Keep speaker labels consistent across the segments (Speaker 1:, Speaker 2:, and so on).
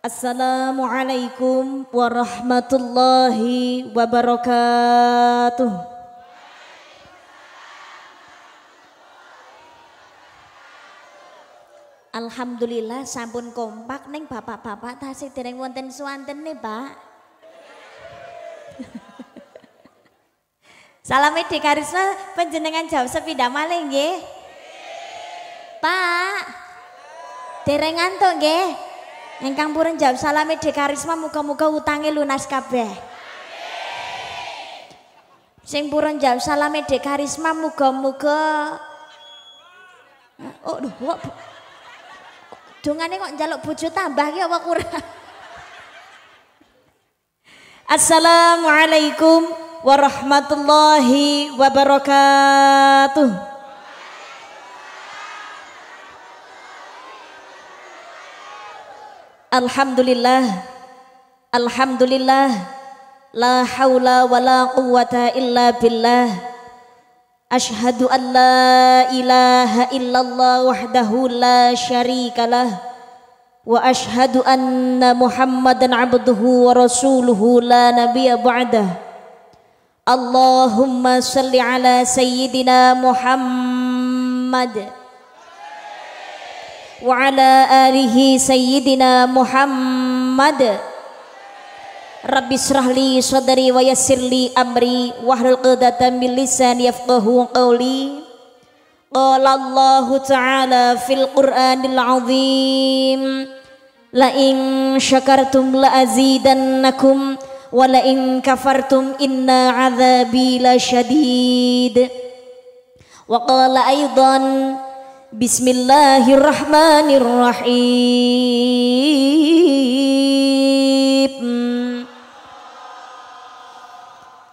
Speaker 1: Assalamualaikum warahmatullahi wabarakatuh. Alhamdulillah sampun kompak neng bapak-bapak tasih dereng wonten suwanten nih pak. Salam Salame Karisma penjenengan jauh sepindah maling ye. Pak. Dereng ngantuk nggih. Engkang purun jawab salami di Karisma muka-muka utangi lunas kabeh. Sing purun jawab salami di Karisma muka-muka. Oh, duh, kok Dungannya kok njaluk bojo tambah ya, kok kurang? Assalamualaikum warahmatullahi wabarakatuh. الحمد لله الحمد لله لا حول ولا قوة إلا بالله أشهد أن لا إله إلا الله وحده لا شريك له وأشهد أن محمدا عبده ورسوله لا نبي بعده اللهم صل على سيدنا محمد وعلى آله سيدنا محمد رب اشرح لي صدري ويسر لي أمري واحلل عقدة من لساني يفقه قولي قال الله تعالى في القرآن العظيم لئن شكرتم لأزيدنكم ولئن كفرتم إن عذابي لشديد وقال أيضا بسم الله الرحمن الرحيم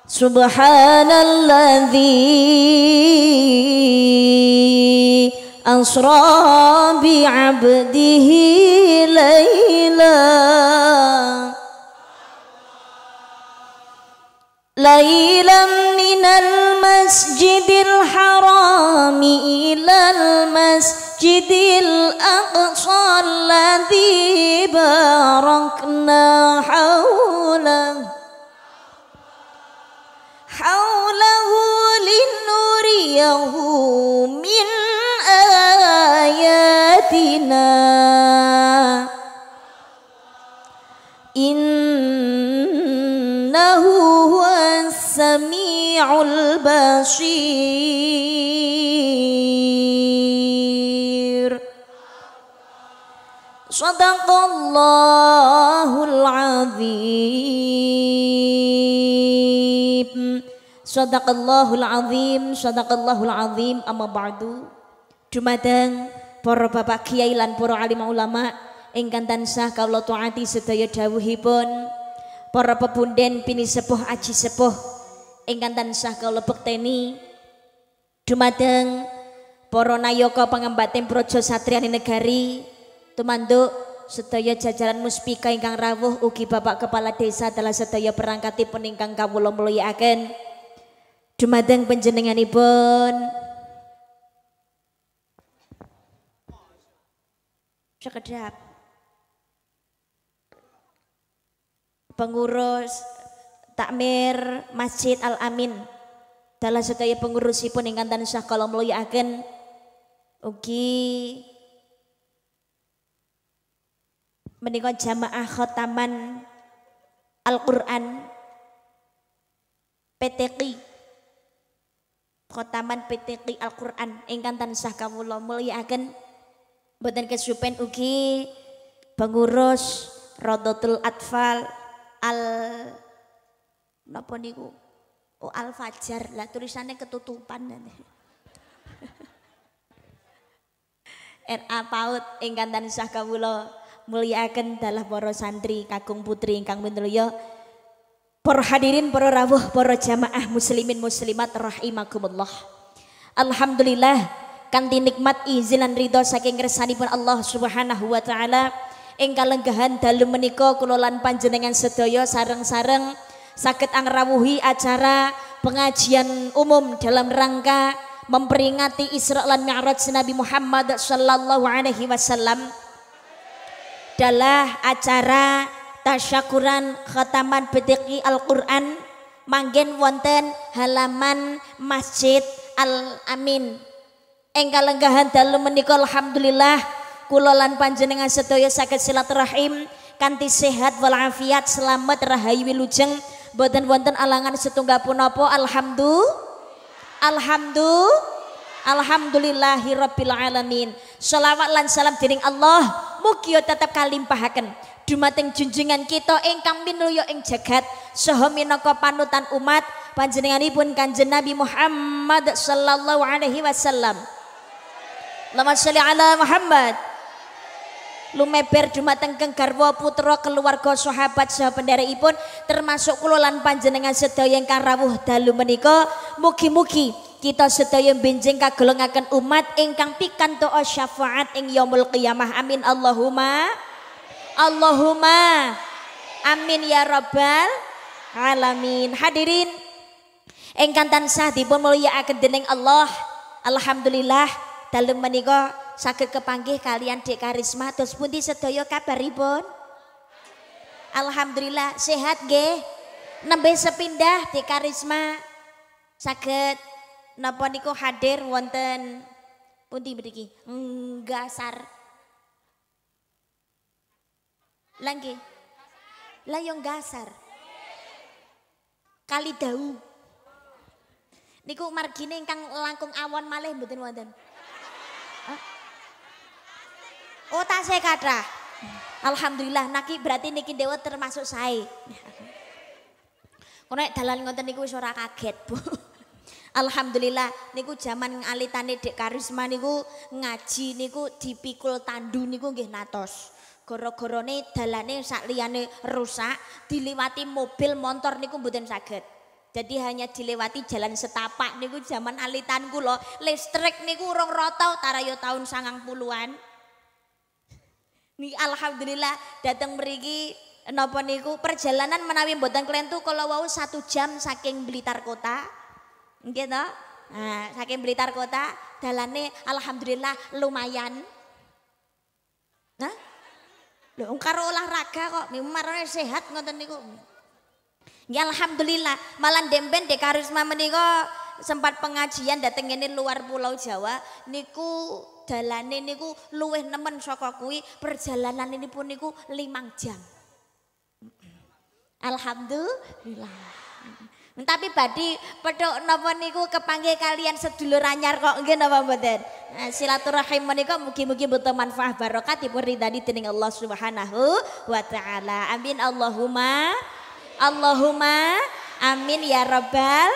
Speaker 1: سبحان الذي أسرى بعبده ليلاً ليلا من المسجد الحرام إلى المسجد الأقصى الذي باركنا حوله حوله لنريه من آياتنا إن samiul basir Sadaqallahul azim Sadaqallahul azim Sadaqallahul azim Amma ba'du Dumadang para bapak kiai lan para alim ulama ingkang tansah kawula taati sedaya dawuhipun para pepunden pini sepuh aji sepuh ingkang tansah kula bekteni dumateng para nayaka pangembating praja satriani negari tumanduk sedaya jajaran muspika ingkang rawuh ugi Bapak Kepala Desa dalah sedaya perangkatipun ingkang kawula mulyakaken dumateng panjenenganipun sekedap pengurus takmir Masjid Al Amin dalam sedaya pengurusipun ingkang kalau kala agen, ugi menika jamaah khotaman Al-Qur'an PTQ khotaman PTQ Al-Qur'an ingkang tansah kawula mulyakaken boten kesupen ugi pengurus Rodotul Atfal Al napa niku oh al fajar lah tulisannya ketutupan RA Paut ingkang tansah kawula muliakan dalah para santri kakung putri ingkang minulya para hadirin para rawuh para jamaah muslimin muslimat rahimakumullah Alhamdulillah kanthi nikmat izin lan ridho saking kersanipun Allah Subhanahu wa taala ing kalenggahan dalu menika kula lan panjenengan sedaya sareng-sareng sakit angrawuhi acara pengajian umum dalam rangka memperingati Isra dan Mi'raj Nabi Muhammad sallallahu alaihi wasallam adalah acara tasyakuran khataman bedeki Al-Qur'an manggen wonten halaman Masjid Al-Amin enggal lenggahan dalu menika alhamdulillah kula lan panjenengan sedaya sakit silaturahim kanthi sehat walafiat selamat rahayu wilujeng Boten wonten alangan setunggal punapa alhamdulillah. Alhamdulillah. Alhamdulillahirabbil alamin. Selawat lan salam dening Allah mugi tetep kalimpahaken dumateng junjungan kita ingkang minulya ing jagat saha minangka panutan umat panjenenganipun Kanjeng Nabi Muhammad sallallahu alaihi wasallam. Allahumma sholli ala Muhammad lumeber dumateng garwa putra keluarga sahabat ipun termasuk kelolaan panjenengan sedaya yang rawuh dalu meniko mugi-mugi kita sedaya binjeng kagelengakan umat ingkang pikantoa syafaat ing yomul qiyamah amin Allahumma Allahumma amin ya rabbal alamin hadirin ingkang tansah dipun akan dening Allah alhamdulillah dalam meniko sakit kepanggih kalian Dek Karisma terus pun di sedoyo kabar ribon Alhamdulillah sehat ge Nembe sepindah Dek Karisma sakit nopo niko hadir wonten pundi beriki enggak sar lagi layong gasar. Kali dahu. Niku margine ingkang langkung awon malih mboten wonten. Oh tak saya kata. Alhamdulillah naki berarti niki dewa termasuk saya. naik dalan ngonten niku suara kaget, Bu. Alhamdulillah niku zaman ngalitane Dek Karisma niku ngaji niku dipikul tandu niku nggih natos. Goro-goro nih dalane sakliane rusak, diliwati mobil motor niku mboten sakit. Jadi hanya dilewati jalan setapak niku zaman alitan kula, listrik niku urung rata taraya tahun sangang puluhan. Nih alhamdulillah datang meriki nopo niku perjalanan menawi mboten tuh kalau wau satu jam saking belitar kota. gitu. Nah, saking belitar kota dalane alhamdulillah lumayan. Nah, Loh karo olahraga kok, memang sehat ngoten niku. Ya alhamdulillah, malam demben karisma meniku sempat pengajian datenginin luar pulau Jawa niku dalane niku luwih nemen saka kuwi perjalanan ini pun niku limang jam. Alhamdulillah. Tapi badi pedok napa niku kepanggil kalian sedulur anyar kok nggih napa mboten? Nah, silaturahim menika mugi-mugi betul manfaat barokah dipun ridani dening Allah Subhanahu wa taala. Amin Allahumma Allahumma amin ya rabbal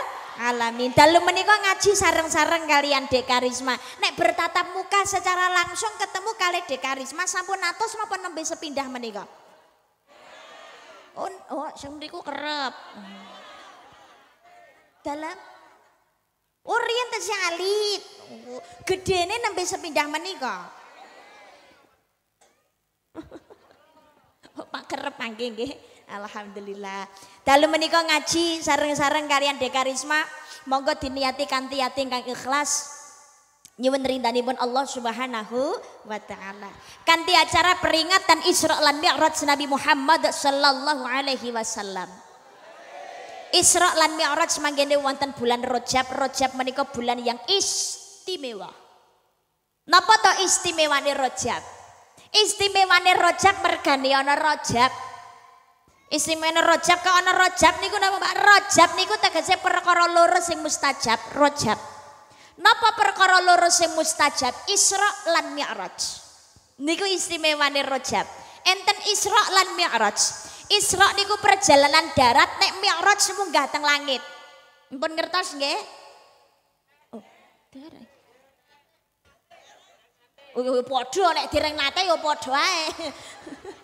Speaker 1: alamin. Dalu menika ngaji sareng-sareng kalian dekarisma. Nek bertatap muka secara langsung ketemu kali Dek Karisma sampun atus maupun nembe sepindah menika. Oh, oh sing mriku kerep. Dalam orientasi oh, alit. Gedene nembe sepindah menika. Oh, Pak kerep nggih nggih. Alhamdulillah. Dalam menikah ngaji sarang-sarang kalian dekarisma monggo diniati kanti ati kang ikhlas. Nyuwun pun Allah Subhanahu wa taala. Kanti acara peringatan Isra lan Mi'raj Nabi Muhammad sallallahu alaihi wasallam. Isra lan Mi'raj manggene wonten bulan rojab rojab menikah bulan yang istimewa. Napa to istimewane Istimewa Istimewane rojab mergani ana rojab. Istimene rojab kok ana rojab niku napa Pak? Rojab niku tegese perkara loro sing mustajab, rojab. Napa perkara loro sing mustajab? Isra lan Mi'raj. Niku istimewane rojab. Enten Isra lan Mi'raj. Isra niku perjalanan darat nek Mi'raj munggah teng langit. Mpun ngertos nggih? Oh, darat. Oh, padha nek direng nate yo ya padha ae.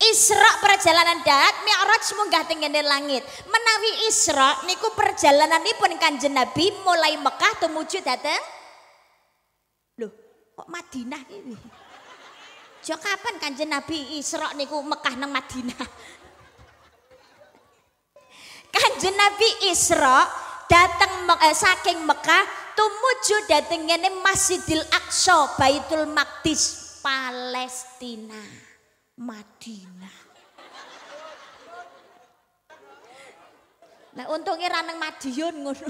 Speaker 1: Isra perjalanan darat Mi'raj munggah tenggene langit. Menawi Isra niku perjalanan perjalananipun Kanjeng Nabi mulai Mekah tumuju dateng Loh, kok Madinah ini? Jo kapan Kanjeng Nabi Isra niku Mekah nang Madinah? Kanjeng Nabi Isra dateng eh, saking Mekah tumuju dateng ngene Masjidil Aqsa Baitul Maqdis Palestina. Madinah. Nah untungnya raneng Madiun ngono.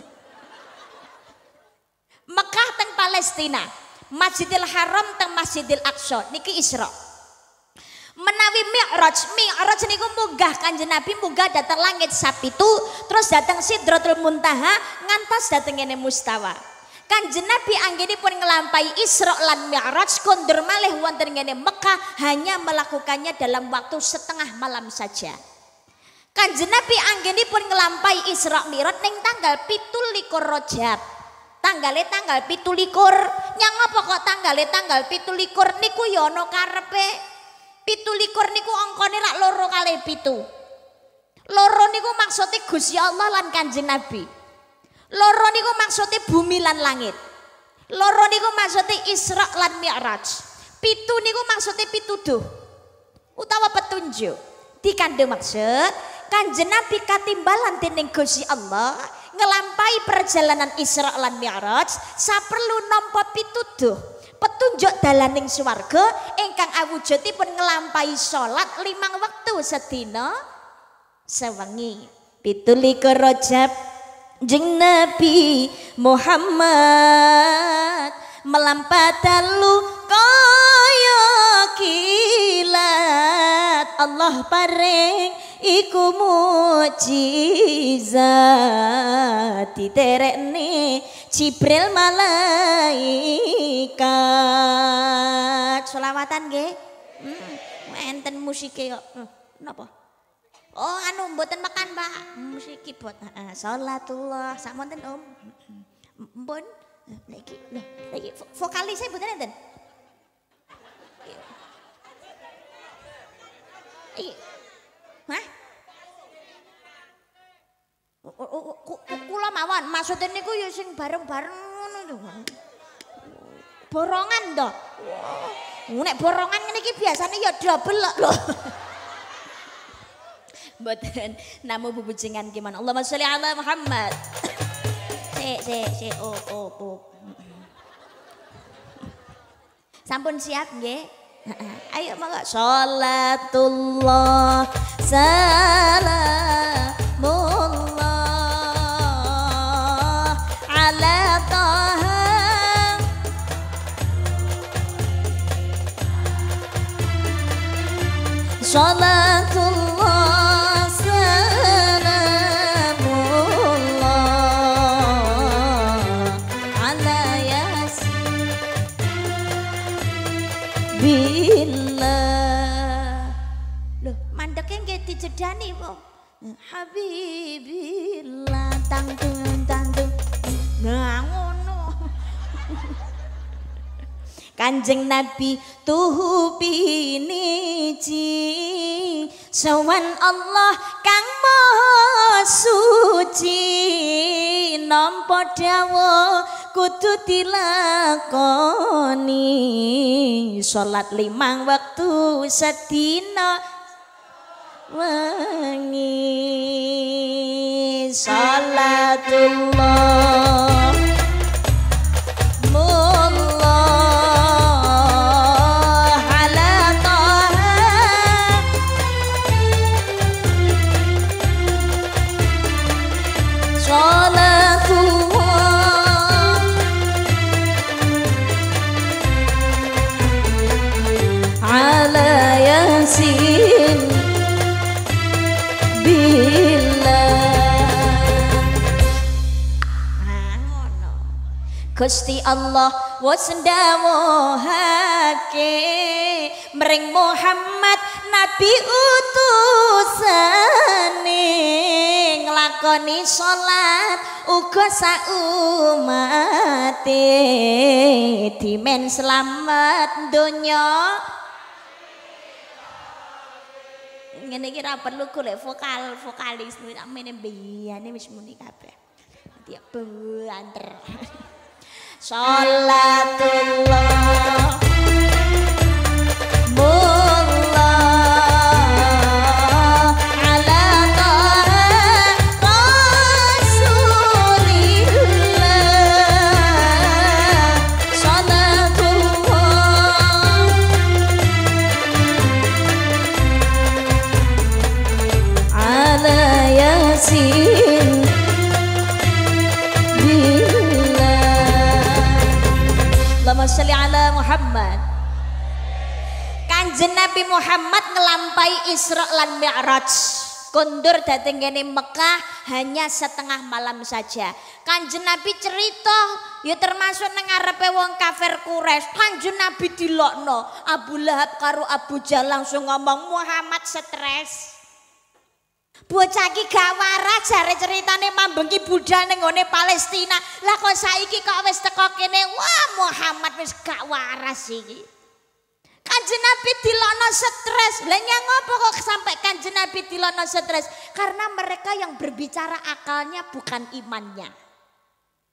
Speaker 1: Mekah teng Palestina, Masjidil Haram teng Masjidil Aqsa niki Isra. Menawi Mi'raj, Mi'raj niku munggah Kanjeng Nabi munggah datang langit sapi itu terus datang Sidratul Muntaha ngantas dateng ini Mustawa. Kanjeng Nabi pun ngelampai Isra lan Mi'raj kondur malih wonten ngene Mekah hanya melakukannya dalam waktu setengah malam saja. Kanjeng Nabi pun ngelampai Isra Mi'raj ning tanggal 17 Rajab. Tanggalnya tanggal 17. Nyang apa kok tanggalnya tanggal 17 niku yono ya ana karepe. 17 niku angkane rak loro kali 7. Loro niku maksudnya Gusti Allah lan Kanjeng Nabi. Loro niku maksude bumi lan langit. Loro niku maksude Isra lan Mi'raj. Pitu niku maksude pituduh utawa petunjuk. Dikandhe maksud Kanjeng Nabi katimbalan dening Gusti Allah ngelampai perjalanan Isra lan Mi'raj saperlu nampa pituduh petunjuk dalaning swarga ingkang awujudipun ngelampahi salat limang wektu sedina sewengi. Pitulikur Rajab Jeng Nabi Muhammad melampatan lu koyo ya kilat Allah pareng iku mujizat diterekne Jibril malaikat selawatan nggih hmm. enten musike kok hmm. napa Oh anu mboten makan pak Mesti hmm, kibot Salatullah Sak monten om Mbon Niki Loh Niki vokalisnya mboten enten Iki Hah oh, oh, oh, Kulo mawon maksudnya niku ya sing bareng-bareng Borongan toh Nek borongan ini biasanya ya double loh Buatan namu bubujengan gimana. Allah masya ala Muhammad. c c c oh oh oh. Sampun siap nggih? Ayo monggo salatullah salamullah ala taha Salat Dani po. Habibi latang tung tangtung. Nah Kanjeng Nabi tuhu piniji Sawan Allah kang maha suci Nampo dawa kudu dilakoni sholat limang waktu sedina wangi salatullah Gusti Allah wis ndawuhake mereng Muhammad nabi utusane nglakoni salat uga saumate dimen selamat donya ngene iki ora perlu golek vokal vokalis ngene mene biyane wis muni kabeh. Dadi ya banter. Salatullah Kanjeng Nabi Muhammad ngelampai Isra lan Mi'raj. Kondur dateng kene Mekah hanya setengah malam saja. Kanjeng Nabi cerita ya termasuk nang ngarepe wong kafir kures Kanjeng Nabi dilokno, Abu Lahab karo Abu Jal langsung ngomong Muhammad stres. Bocah iki gak waras jare ceritane mambengi budal ning ngone Palestina. Lah kok saiki kok wis teko kene, wah Muhammad wis gak waras iki. Kanjeng Nabi dilono stres. Lah nyang kok sampai Kanjeng Nabi dilono stres? Karena mereka yang berbicara akalnya bukan imannya.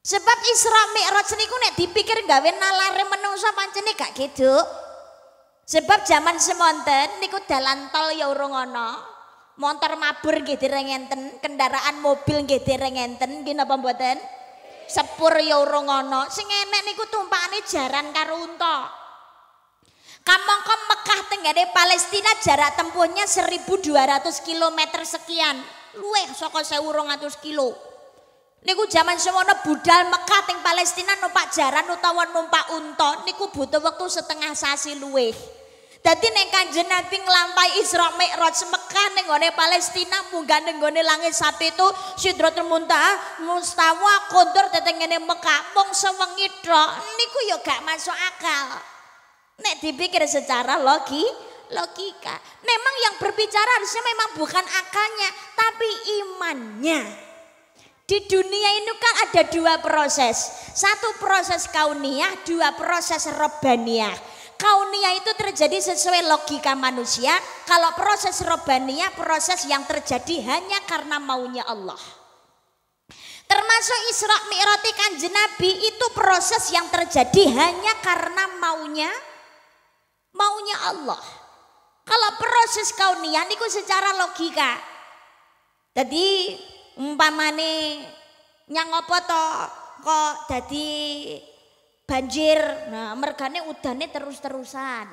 Speaker 1: Sebab Isra Mi'raj niku nek dipikir gawe nalare menungsa pancene gak gitu. Sebab zaman semonten niku dalan tol ya urung ana. Motor mabur nggih dereng kendaraan mobil nggih dereng enten, nggih napa mboten? Sepur ya urung ana. Sing enek niku tumpakane jaran karo unta. Kamongko Mekah tenggara Palestina jarak tempuhnya 1200 km sekian. soko seurung atus kilo. Niku zaman semuanya budal Mekah teng Palestina numpak jaran utawa numpak unta niku butuh waktu setengah sasi luwih. Dadi nek Kanjeng Nabi lampai Isra Mi'raj Mekah neng gone Palestina munggah neng gone langit itu Sidratul Muntaha mustawa kondur teteng neng Mekah mung sewengi tok niku ya gak masuk akal. Nek dipikir secara logi, logika. Memang yang berbicara harusnya memang bukan akalnya, tapi imannya. Di dunia ini kan ada dua proses. Satu proses kauniah, dua proses robaniyah. Kauniyah itu terjadi sesuai logika manusia. Kalau proses robaniyah proses yang terjadi hanya karena maunya Allah. Termasuk Isra Mi'raj kanjeng Nabi itu proses yang terjadi hanya karena maunya Allah maunya Allah. Kalau proses kau niat itu secara logika. Jadi umpamane nyang apa to kok jadi banjir. Nah, mergane udane terus-terusan.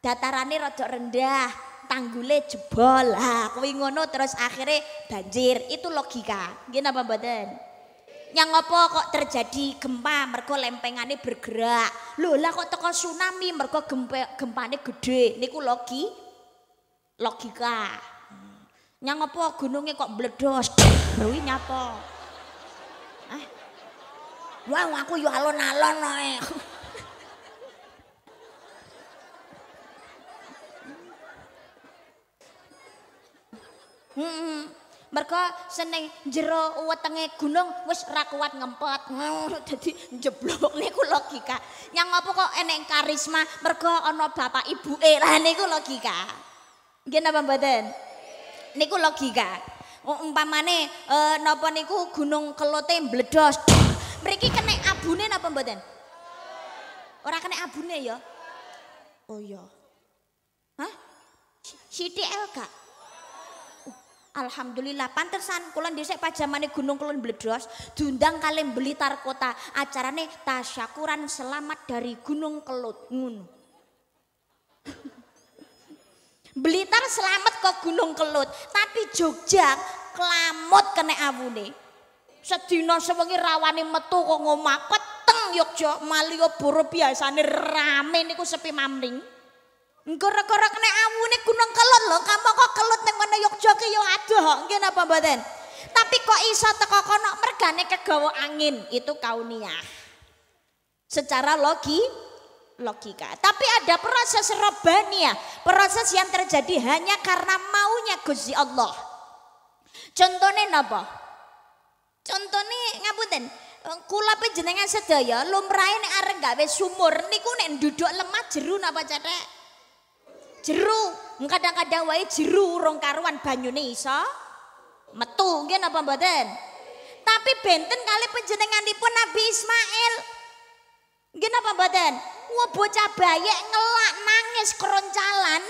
Speaker 1: Datarane rada rendah, tanggule jebol. Ha, kuwi ngono terus akhirnya banjir. Itu logika. Gini apa badan? yang apa kok terjadi gempa mergo lempengannya bergerak loh lah kok teko tsunami mergo gempa gempanya gede niku logi logika hmm. yang apa gunungnya kok meledos berwi nyapa eh? wah aku yu alon-alon noe Hmm. -mm. mereka seneng jero wetenge gunung wis ra kuat ngempet jadi jeblok niku logika yang ngopo kok enek karisma mereka ono bapak ibu eh lah niku logika gini apa mbak niku logika umpamane uh, eh, nopo niku gunung kelote mbledos. mriki kena abune napa mboten ora kena abune ya oh iya hah sithik el gak Alhamdulillah pantesan kulon dhisik pajamane gunung kulon bledos kalian beli tar kota acarane tasyakuran selamat dari gunung kelut ngono. Blitar selamat ke gunung kelut tapi Jogja klamut kena awune. Sedino sewengi rawani metu kok ngomah peteng Yogya Malioboro biasane rame niku sepi mamring gara gorok nek awune Gunung Kelut loh. kamu kok kelut ning mana Yogya ki yo ya aduh. nggih napa mboten? Tapi kok iso teko kono mergane kegawa angin, itu kauniah. Secara logi logika. Tapi ada proses robania, ya. proses yang terjadi hanya karena maunya Gusti Allah. Contohnya napa? Contohnya ngapunten, kula panjenengan sedaya lumrahe nek areng gawe sumur niku nek duduk lemah jeru napa cetek? Jeru, kadang-kadang wae jeru rong karuan nih iso metu nggih napa mboten? Tapi benten kali penjenengan di Nabi Ismail. Nggih napa mboten? Wah bocah bayek ngelak nangis keroncalan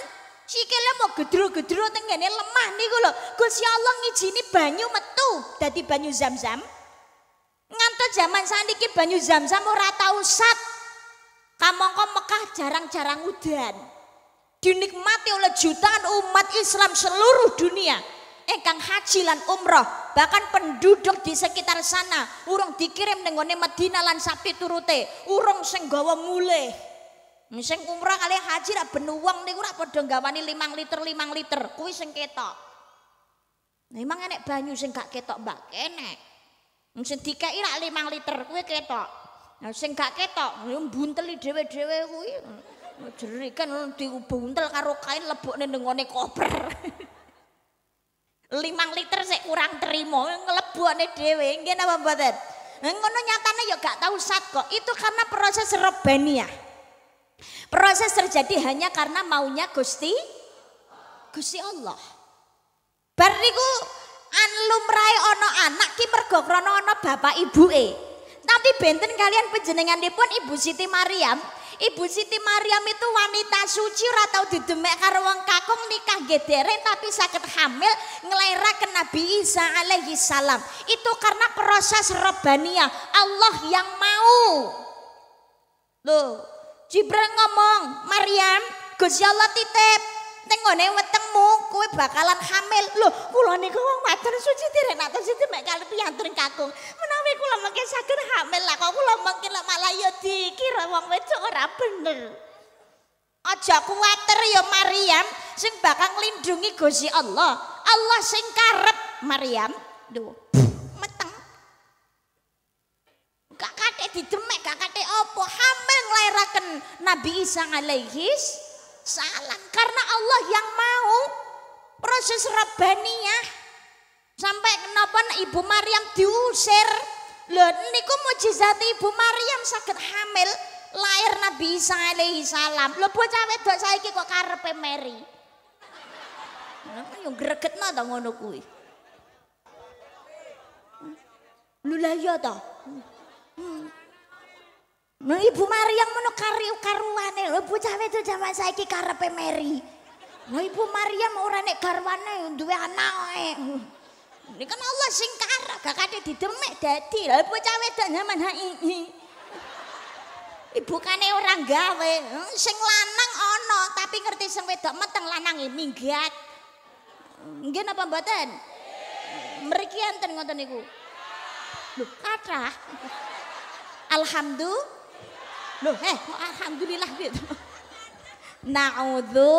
Speaker 1: sikile mau gedro-gedro tenggene lemah niku lho. Gusti Allah ngijini banyu metu dadi banyu zam-zam. ngantuk zaman sandiki banyu zam-zam ora tau sat. kamongko Mekah jarang-jarang udan dinikmati oleh jutaan umat Islam seluruh dunia engkang haji lan umroh bahkan penduduk di sekitar sana urung dikirim nenggone Madinah lan sapi turute urung senggawa mulai. Misalnya umroh kali haji ra ben uang niku ra padha gawani 5 liter limang liter kuwi sing ketok memang enek banyu sing gak ketok mbak enek sing dikeki ra 5 liter kuwi ketok nah, sing gak ketok yo bunteli dhewe-dhewe kuwi Oh, Jadi kan diubuntel karo kain lebokne nengone koper. limang liter saya kurang terima ngelebokne dhewe. Nggih apa mboten? Eh, ngono nyatane ya gak tahu saat kok. Itu karena proses rebaniah. Proses terjadi hanya karena maunya Gusti Gusti Allah. Bar ku an lumrahe ono anak ki mergokrono ono bapak ibu e Tapi benten kalian panjenenganipun Ibu Siti mariam Ibu Siti Maryam itu wanita suci ora tau didemek karo wong kakung nikah gederen tapi sakit hamil ngelera ke Nabi Isa alaihi salam. Itu karena proses rebania Allah yang mau. Loh, Jibril ngomong, Maryam, Gusti Allah titip tengone wetengmu kowe bakalan hamil. Lho, kula niku wong wadon suci direk nak suci mek kalih piyantun kakung. Menawi kula mengke saged hamil lah kok kula mengke lek malah ya dikira wong wedok ora bener. Aja kuwatir ya Maryam sing bakal nglindungi Gusti Allah. Allah sing karep Maryam. Duh. Gak kate didemek, gak kate opo hamil nglairaken Nabi Isa alaihis salah karena Allah yang mau proses rabaniyah sampai kenapa Ibu Maryam diusir lho niku mujizat Ibu Maryam sakit hamil lahir Nabi Isa alaihi salam lho bocah wedok saiki kok karepe Mary Yang gregetno ta ngono kuwi lho lah iya Nah Ibu yang ngono kari karuane. ibu cawe itu zaman saya ki karepe Mary. Nah Ibu mau ora nek karuan dua anak Ini kan Allah sing karep, gak di demek dadi. ibu cawe wedok zaman ini. Ibu kane orang gawe, hmm, sing lanang ono tapi ngerti sing wedok meteng ini e, minggat. Gimana apa mboten? Merikian enten ngoten niku. Lho Alhamdulillah. Loh, eh kok alhamdulillah gitu. Na'udzu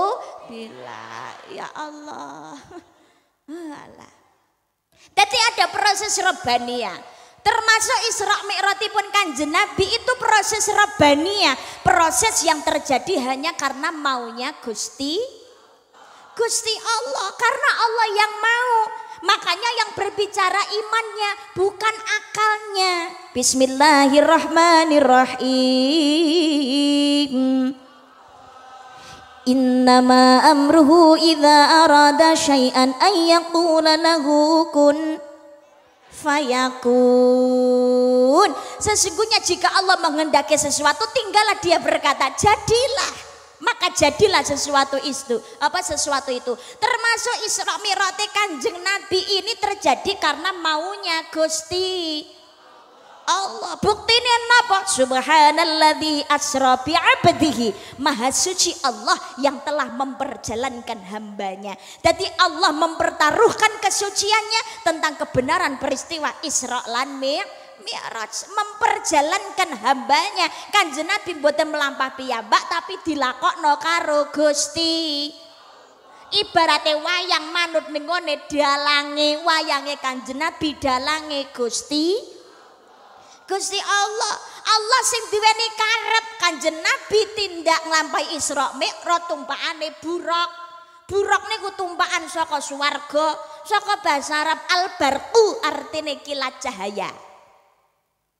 Speaker 1: Ya Allah. Alah. Jadi ada proses rebania. Termasuk Isra Mi'raj pun kan Nabi itu proses rebania, proses yang terjadi hanya karena maunya Gusti Gusti Allah karena Allah yang mau Makanya yang berbicara imannya bukan akalnya. Bismillahirrahmanirrahim. Innama amruhu idza arada syai'an ay lahu kun fayakun. Sesungguhnya jika Allah menghendaki sesuatu tinggallah dia berkata jadilah maka jadilah sesuatu itu apa sesuatu itu termasuk Isra Mi'raj Kanjeng Nabi ini terjadi karena maunya Gusti Allah bukti ini apa? subhanalladzi di asrobi abdihi maha suci Allah yang telah memperjalankan hambanya jadi Allah mempertaruhkan kesuciannya tentang kebenaran peristiwa Isra lan Mi'raj mi'raj memperjalankan hambanya kanjeng Nabi mboten melampah piyambak tapi dilakokno karo Gusti ibaratnya wayang manut nengone dalangi wayangnya kan Nabi dalange Gusti Gusti Allah, Allah sing diweni karep Kanjeng Nabi tindak nglampahi Isra Mi'raj tumpakane buruk. Buruk niku tumpakan saka swarga, saka bahasa Arab al-barqu artine kilat cahaya.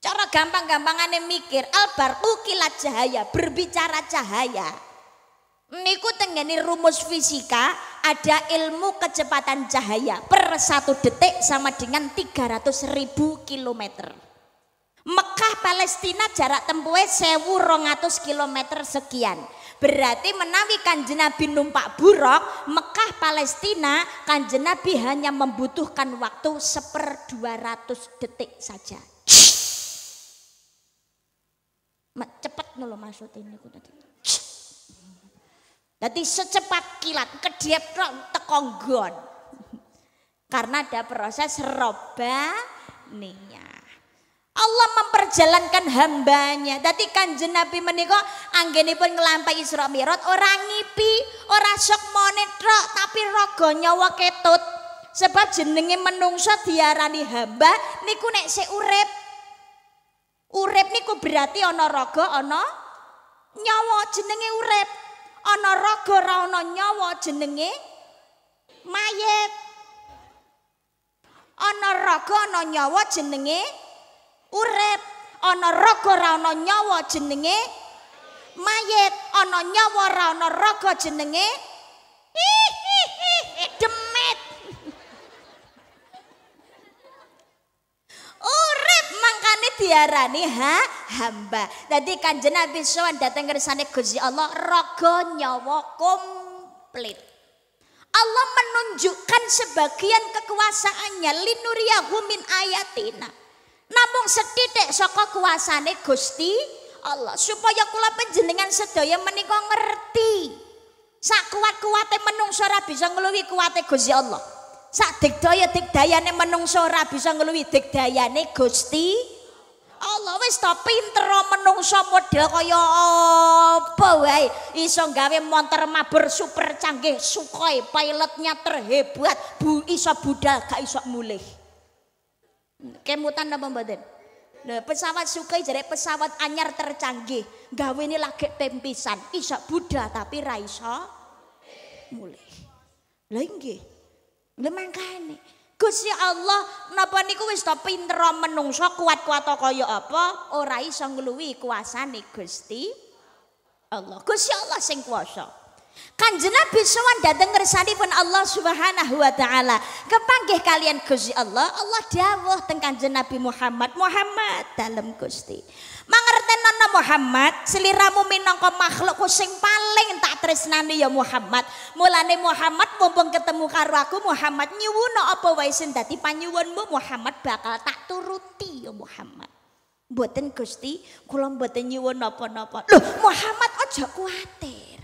Speaker 1: Cara gampang-gampangannya mikir, albar kilat cahaya, berbicara cahaya. Niku tengeni rumus fisika ada ilmu kecepatan cahaya per satu detik sama dengan 300 ribu kilometer. Mekah Palestina jarak tempuhnya sewu rongatus kilometer sekian. Berarti menawi kanjeng Nabi numpak buruk, Mekah Palestina kanjeng Nabi hanya membutuhkan waktu seper 200 detik saja cepat nulo maksud ini ku tadi. Jadi secepat kilat kediap tekonggon. Karena ada proses robaniah. Allah memperjalankan hambanya. Tadi jenabi menikah anggini pun ngelampai Isra Mi'raj Orang ngipi, orang sok monetro tapi rogonya nyawa ketut. Sebab jenenge menungso diarani hamba niku nek seurep Urip niku berarti ana raga ana nyawa jenenge urip. Ana raga ra ana nyawa jenenge mayit. Ana raga ana nyawa jenenge urip. Ana raga ra ana nyawa jenenge mayit. Ana nyawa ra ana raga jenenge ih Mangkane diarani ha hamba. Dadi Kanjeng Nabi sowan dateng kersane Gusti Allah raga nyawa komplit. Allah menunjukkan sebagian kekuasaannya linuriyahu min ayatina. Namung setitik saka kuasane Gusti Allah supaya kula panjenengan sedaya menika ngerti sak kuat-kuate menungso ora bisa ngluwi kuate Gusti Allah. Sak dikdaya digdayane menungso ora bisa ngluwi digdayane Gusti Allah wis ta pinter menungso model kaya apa wae iso gawe montor mabur super canggih sukoi pilotnya terhebat bu iso budal gak iso mulih kemutan apa mboten Nah, pesawat sukai jadi pesawat anyar tercanggih. Gawe ini lagi tempisan. Isak Buddha tapi raiso mulih Lagi. Lha mangkane. Gusti Allah napa niku wis ta pinter menungso kuat-kuat kaya apa ora iso ngluwi kuasane Gusti Allah. Gusti Allah sing kuasa. Kanjeng Nabi sowan dateng pun Allah Subhanahu wa taala. Kepanggih kalian Gusti Allah, Allah dawuh teng Kanjeng Nabi Muhammad, Muhammad dalam Gusti. Mangertenana Muhammad, seliramu minangka makhlukku sing paling tak tresnani ya Muhammad. Mulane Muhammad mumpung ketemu karo aku Muhammad nyuwun apa wae sing dadi panyuwunmu Muhammad bakal tak turuti ya Muhammad. Mboten Gusti, kula mboten nyuwun apa-apa Loh, Muhammad aja kuatir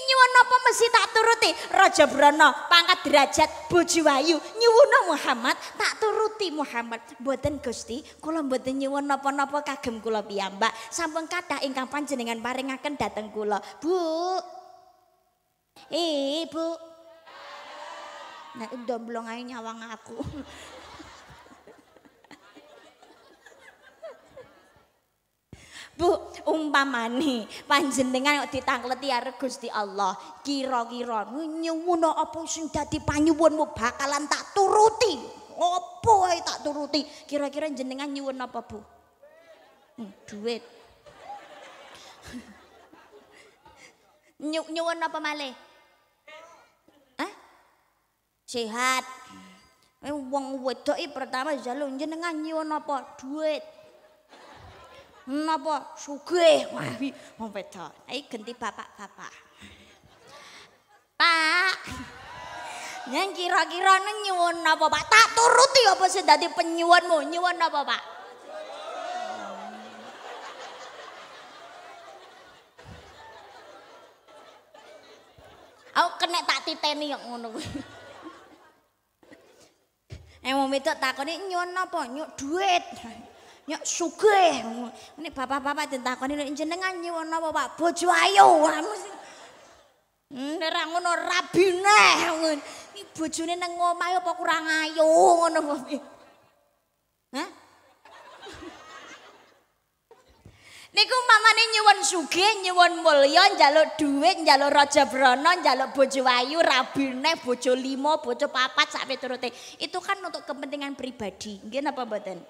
Speaker 1: nyuwun apa mesti tak turuti Raja Brana pangkat derajat bojo ayu nyuwun Muhammad tak turuti Muhammad mboten Gusti kula mboten nyuwun napa-napa kagem kula piyambak sampun kathah ingkang panjenengan paringaken dhateng kula Bu Ibu eh, Nah, domblong ae nyawang aku. Bu, umpamane panjenengan kok ditangkleti arep Gusti Allah, kira-kira nyuwun apa sing dadi panyuwunmu bakalan tak turuti. Apa ae tak turuti? Kira-kira jenengan nyuwun apa, Bu? Hmm, duit. Nyu nyuwun apa malih? Hah? Sehat. Wong wedoki pertama jaluk jenengan nyuwun apa? Duit. napa sugih wae wong wedok iki ganti bapak-bapak Pak Nyen kira-kira nyuwun apa Pak tak turuti apa sing dadi penyuwunmu nyuwun apa Pak Aku kena tak titeni yang ngono kuwi Emang wedok takoni nyuwun napa nyuk duit nyok sugih. Ini bapak-bapak ditakoni nek jenengan nyuwun apa Pak? Bojo ayu ora hmm, ngono rabine ngono. Iki bojone nang omah apa kurang ayu ngono kok. Hah? Niku mamane nyuwun sugih, nyuwun mulya, njaluk njaluk raja brana, njaluk bojo ayu, rabine, bojo limo, bojo papat sak piturute. Itu kan untuk kepentingan pribadi. Nggih napa mboten?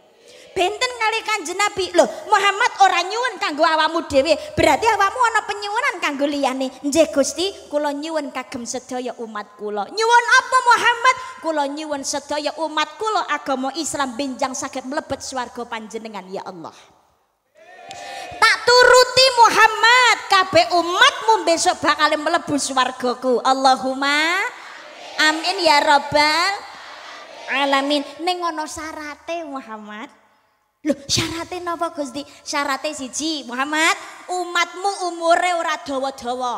Speaker 1: benten kali kanjeng Nabi. Loh, Muhammad orang nyuwun kanggo awamu dhewe. Berarti awamu ana penyuwunan kanggo liyane. Nggih Gusti, kula nyuwun kagem sedaya umat kula. Nyuwun apa Muhammad? Kula nyuwun sedaya umat kula agama Islam benjang saged mlebet swarga panjenengan ya Allah. Tak turuti Muhammad, kabeh umatmu besok bakal mlebu swargaku. Allahumma amin ya rabbal alamin. nengono sarate Muhammad. Loh, syaratnya napa Gusti? Syaratnya siji, Muhammad, umatmu umure ora dawa-dawa.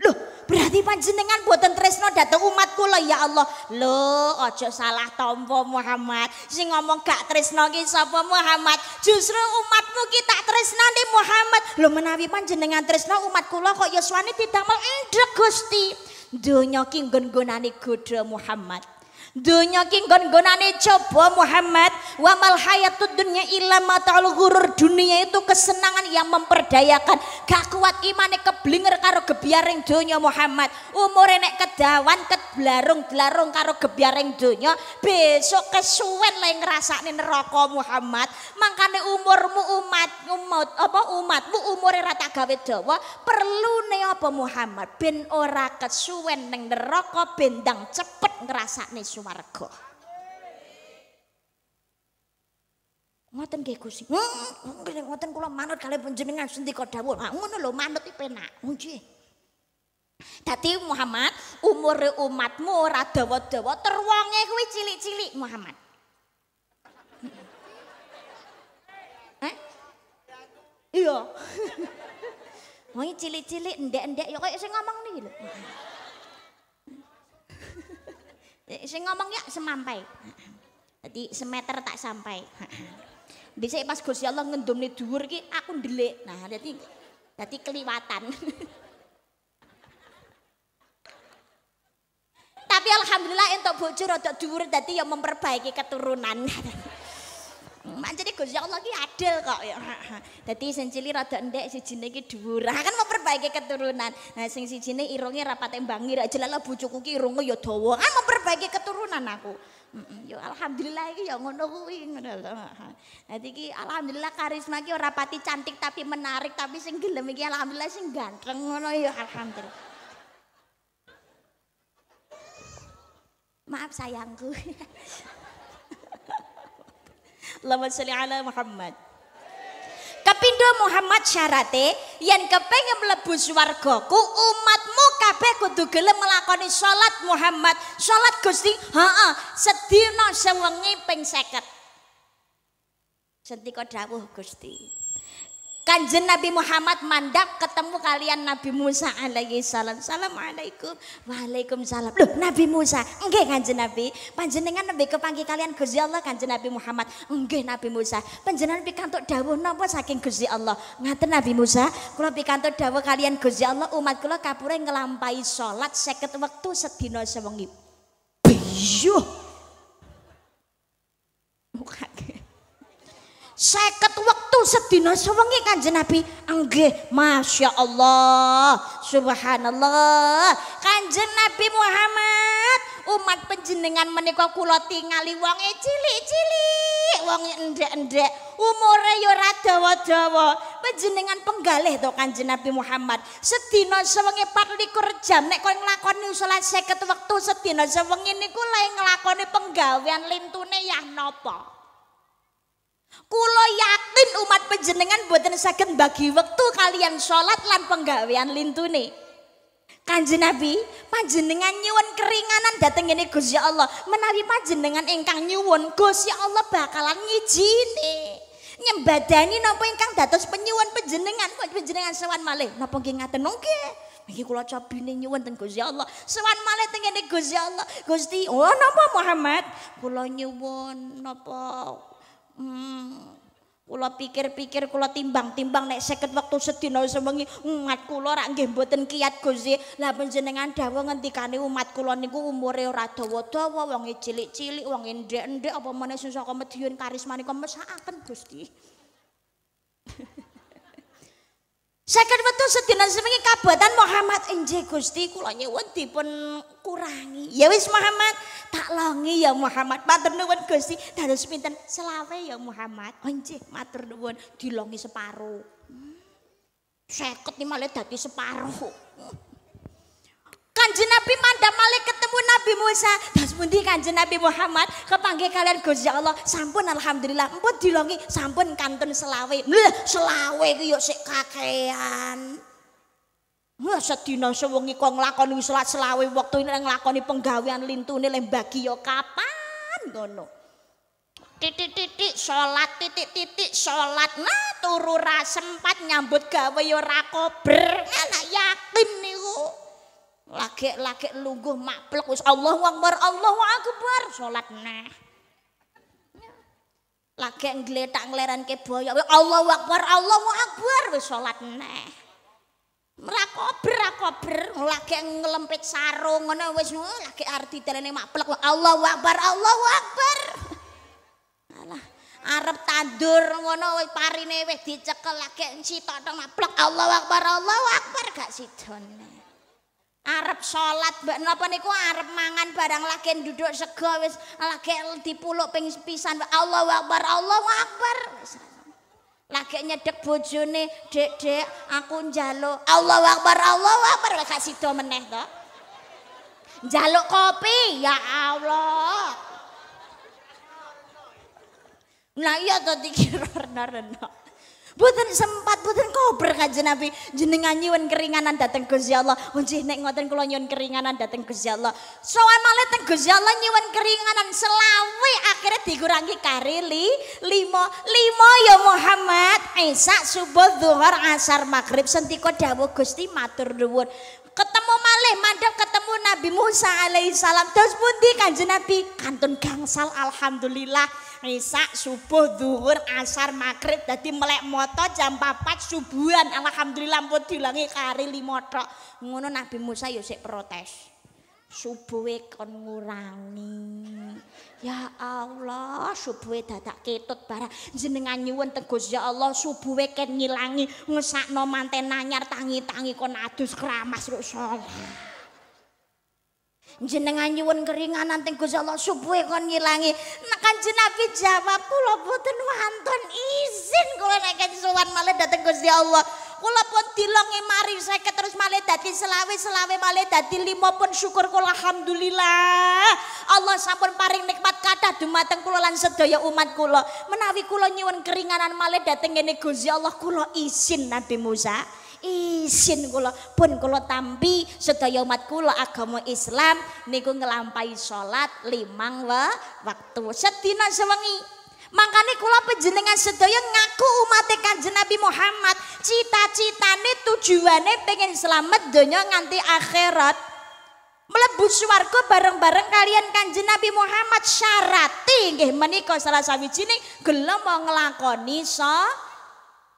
Speaker 1: Loh, berarti panjenengan boten tresno dateng umatku lho ya Allah. Loh, aja salah tompo Muhammad. Sing ngomong gak tresno ki sapa Muhammad? Justru umatmu ki tak tresnani Muhammad. Loh, menawi panjenengan tresno umatku lho kok yuswane didamel endek Gusti. Donya ki nggon-nggonane godho Muhammad. Dunia kinggon gonane coba Muhammad wa mal hayatud dunya illa mataul ghurur. Dunia itu kesenangan yang memperdayakan. Gak kuat imane keblinger karo gebiaring dunia Muhammad. Umure nek kedawan kedelarung blarung karo gebiaring dunia besok kesuwen le ngrasakne neraka Muhammad. Mangkane umurmu umat umat apa umatmu umure rata gawe dawa perlune apa Muhammad ben ora kesuwen neng neraka bendang cepet ngrasakne suwe. swarga. Ngoten nggih Gusti. Heeh, hmm, ngoten kula manut kali panjenengan sendika dawuh. Ha ngono lho manut penak. Hmm, nggih. Dadi Muhammad, umur umatmu ora dawa-dawa terwange kuwi cilik-cilik Muhammad. Hmm. Eh? Iya. Wong cilik-cilik ndek-ndek ya kaya sing ngomong niki lho. Eh, Saya ngomong ya semampai. Jadi semeter tak sampai. Bisa pas Gusti Allah nih dhuwur ki aku ndelik. Nah, jadi, jadi keliwatan. Tapi alhamdulillah entuk bocor rada dhuwur jadi yang memperbaiki keturunan. Mancene Gusti ya Allah ki adil kok ya. Dadi sing cilik rada endek sijine ki dhuwur. Nah, kan mau perbaiki keturunan. Nah sing sijine irunge rapate mbangi jelas lah bojoku ki irunge ya dawa. Kan mau perbaiki keturunan aku. Yo ya alhamdulillah iki ya ngono kuwi ngono lho. Dadi iki alhamdulillah karisma ki ora pati cantik tapi menarik tapi sing gelem iki alhamdulillah sing ganteng ngono ya alhamdulillah. Maaf sayangku. Allahumma sholli ala Muhammad. Kepindo Muhammad syarate yang kepengen mlebu swargaku umatmu kabeh kudu gelem melakoni sholat Muhammad. Salat Gusti, heeh, sedina sewengi ping 50. Sentika dawuh Gusti. Kanjeng Nabi Muhammad mandap ketemu kalian Nabi Musa alaihi salam. Assalamualaikum. Waalaikumsalam. Loh, Nabi Musa. Enggak Kanjeng Nabi. Panjenengan nabi kepanggi kalian Gusti Allah Kanjeng Nabi Muhammad. Enggak Nabi Musa. Panjenengan pikantuk dawuh napa saking Gusti Allah. Ngaten Nabi Musa, kula pikantuk dawuh kalian Gusti Allah umat kula kapure ngelampahi salat 50 wektu sedina sewengi. Biyuh. seket waktu sedina sewengi kanjen Nabi anggih Masya Allah Subhanallah Kanjen Nabi Muhammad umat penjenengan menika kula tingali wonge cilik-cilik wonge ndek-ndek, umure yo dawa-dawa penjenengan penggalih to kanjen Nabi Muhammad sedina sewengi 24 jam nek kok nglakoni salat 50 wektu sedina sewengi niku lek nglakoni penggawean lintune ya napa Kulo yakin umat penjenengan buatan sakit bagi waktu kalian sholat lan penggawean lintu nih. Kanji Nabi, panjenengan nyuwun keringanan dateng ini Gus Allah. Menawi panjenengan ingkang nyuwun, Gus Allah bakalan ngijini. Nyembadani nopo ingkang datus penyuwun penjenengan. Kok penjenengan sewan malih, nopo ingkang ngaten nongke. Mungkin kula cobi ini nyuwun teng Gus Allah. Sewan malih teng ini Gus Allah. Gusti, oh nopo Muhammad. Kula nyuwun nopo Hmm. Kula pikir-pikir kula timbang-timbang nek seket waktu sedina iso wengi umat kula rak nggih mboten kiyat Gusti. Lah panjenengan dawuh ngendikane umat kula niku umure ora dawa-dawa, wong e cilik-cilik, wong e ndek-ndek, apa meneh susah saka Madiun karismane kok mesakaken Gusti. Sakit kan wetu sedina semengi kabuatan Muhammad enje Gusti kula nyuwun dipun kurangi. Ya wis Muhammad, tak longi ya Muhammad. Matur nuwun Gusti, dados pinten selawe ya Muhammad. Enje oh, matur nuwun dilongi separuh Hmm. Seket iki malah dadi separuh hmm. Kanjeng Nabi mandhap malih ketemu Nabi Musa. Das pundi kanjen Nabi Muhammad kepanggil kalian Gusti Allah. Sampun alhamdulillah empun dilongi sampun kantun selawe. Lah selawe ku yo sik kakean. Wah sedina sewengi kok nglakoni salat selawe waktu ini nglakoni penggawean lintune le mbagi yo kapan ngono. Titik-titik salat titik-titik salat nah turu ra sempat nyambut gawe yo ra kober. Ana yakin niku. Lagi-lagi lungguh maplek wis Allahu Akbar, Allahu Akbar, salat neh. Lagi ngletak ngleran ke boyo, Allahu Akbar, Allahu Akbar, wis salat neh. Merakober, rakober, lagi ngelempit sarung ngono wis lagi arti dalane maplek, Allahu Akbar, Allahu Akbar. Alah, arep tandur ngono wis parine wis dicekel lagi sitok maplek, Allahu Akbar, Allahu Akbar gak sidone. Arab sholat, mbak nopo niku Arab mangan barang lagi duduk sego wis laki dipuluk ping pisan Allah wabar wabar. wabar laki nyedek bojone dek dek aku njaluk Allah wabar, Allah wabar. kasih to meneh to njaluk kopi ya Allah Nah iya tadi kira rena Boten sempat, boten kober kanjeng Nabi. Jenengan nyuwun keringanan dateng ke Allah. Unjih nek ngoten kula nyuwun keringanan dateng ke Allah. Soal malih teng ke Allah nyuwun keringanan selawe akhirnya dikurangi kari li, limo, limo ya Muhammad. Isa subuh, zuhur, asar, maghrib sentiko dawuh Gusti matur nuwun ketemu malih mandep ketemu Nabi Musa alaihissalam terus pundi kanjeng Nabi kantun gangsal alhamdulillah Isa subuh duhur asar maghrib jadi melek moto jam 4 subuhan alhamdulillah pun dilangi kari limotok ngono Nabi Musa yosep ya protes subuhe kon ngurangi. Ya Allah, subuhe dadak ketut bareng jenengan nyuwun tegus ya Allah, subuhe ken ngilangi ngesakno manten nanyar tangi-tangi kon adus kramas ruk salat. Jenengan nyuwun keringanan teng Gusti Allah subuhe kon ngilangi. Nek kanjeng Nabi jawab kula boten wonten izin kula nek kesuwan malah dateng Gusti Allah. Kula pun dilongi mari seket terus malih dadi selawi-selawi malih dadi lima pun syukur kula alhamdulillah. Allah sampun paring nikmat kathah dumateng kula lan sedaya umat kula. Menawi kula nyuwun keringanan malih dateng ngene Gusti Allah kula izin Nabi Musa. Isin kula pun kula tambi sedaya umat kula agama Islam niku ngelampai salat limang wa, waktu sedina sewengi Makanya kula penjenengan sedaya ngaku umat kanjeng Nabi Muhammad. Cita-citane tujuannya pengen selamat dunia nganti akhirat. melebut suaraku bareng-bareng kalian kan Nabi Muhammad syarati nggih menika salah sawijining gelem mau ngelakoni so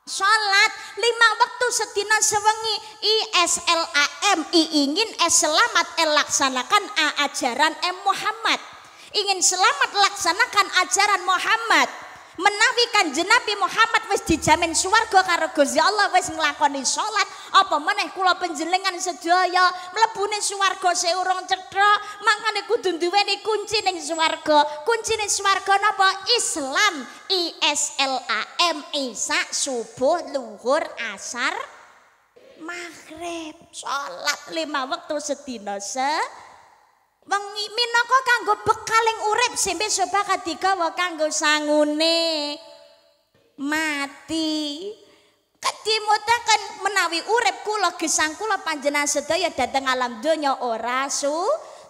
Speaker 1: Sholat lima waktu setina sewengi Islam S L A M I ingin S selamat L laksanakan A ajaran M Muhammad ingin selamat laksanakan ajaran Muhammad menafikan jenabi Muhammad wis dijamin swarga karo Gusti Allah wis nglakoni salat apa meneh kula penjelengan sedaya mlebune swarga seurung cetha mangane kudu duweni kunci ning swarga kuncine swarga napa Islam I S L A M Isa subuh luhur asar maghrib salat lima waktu sedina se Wong minangka kanggo bekaling urip sing bisa bakal digawa kanggo sangune mati. Kedimutaken menawi urip kula gesang kula panjenengan sedaya dateng alam donya ora su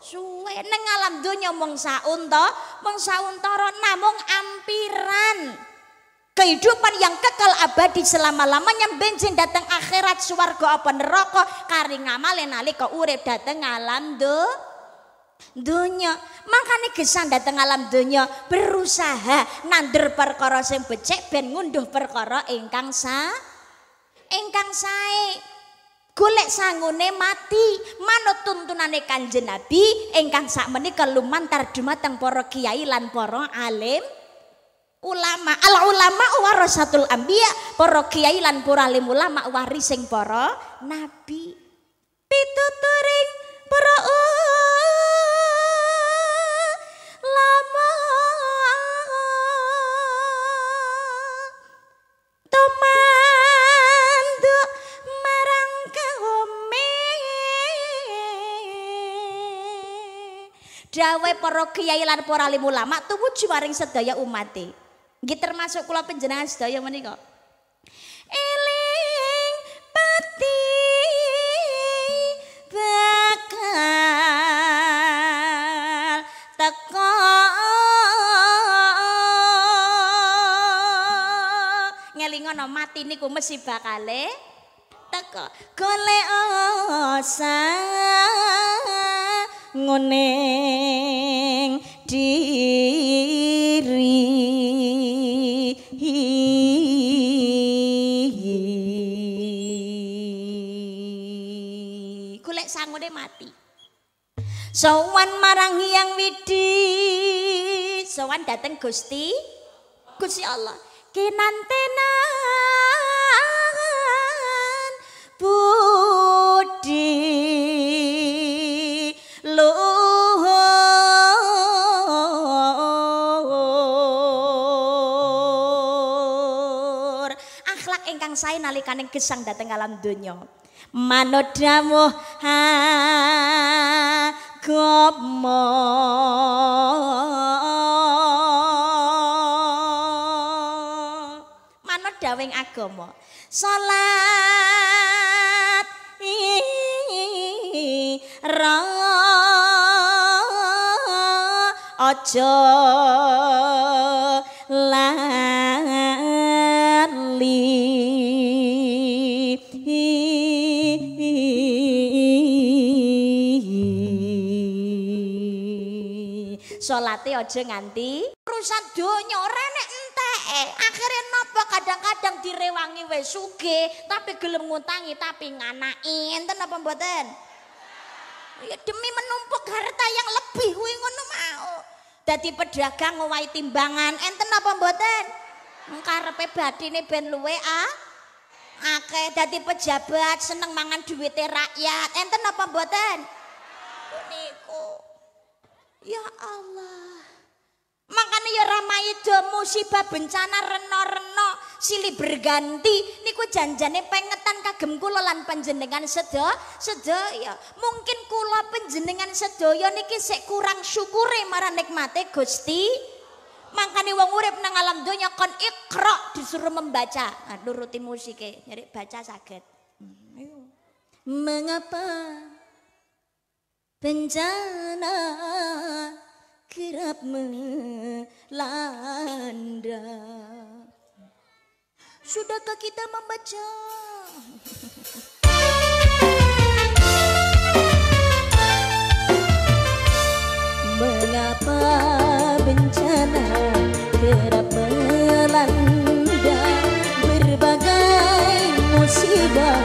Speaker 1: suwe ning alam donya mung saunta, mung sauntara namung ampiran kehidupan yang kekal abadi selama-lamanya bensin dateng akhirat suwargo apa neraka kari ngamale nalika urip dateng alam donya Dunya makanya gesan datang alam dunya berusaha nandur perkara sing becek ben ngunduh perkara ingkang sa ingkang sae golek sangune mati manut tuntunane kanjeng nabi ingkang sak menika lumantar dumateng para kiai lan para alim ulama al ulama warasatul anbiya para kiai lan para alim ulama warising para nabi pituturing para ulama dawe para kiai lan para alim ulama tumuju maring sedaya umat e. Nggih termasuk kula panjenengan sedaya menika. Eling pati bakal teko ngelingono mati niku mesti bakale teko golek ngoneng diri kulek sangune mati sawan marang yang widi sawan dateng Gusti Gusti Allah kinantenan nalikaning gesang dhateng alam donya manut dawuh ha gomo dawing agama salat ra aja lah syaratnya aja nganti urusan donya ora nek enteke. Akhire napa kadang-kadang direwangi wis sugih, tapi gelem ngutangi tapi nganaki. Enten apa mboten? Ya demi menumpuk harta yang lebih kuwi ngono mau. Dadi pedagang ngowahi timbangan. Enten apa mboten? Engkarepe bathine ben luwe ah. Oke, dadi pejabat seneng mangan duwite rakyat. Enten apa mboten? niku. Ya Allah. makanya ya ramai do musibah bencana reno-reno sili berganti niku janjane pengetan kagem kula lan panjenengan sedo sedaya mungkin kula panjenengan sedaya niki sik kurang syukure marang nikmate Gusti makanya wong urip nang alam donya kon ikra disuruh membaca nah, nuruti musike nyari baca saged hmm, mengapa bencana kerap melanda. Sudahkah kita membaca? Mengapa bencana kerap melanda berbagai musibah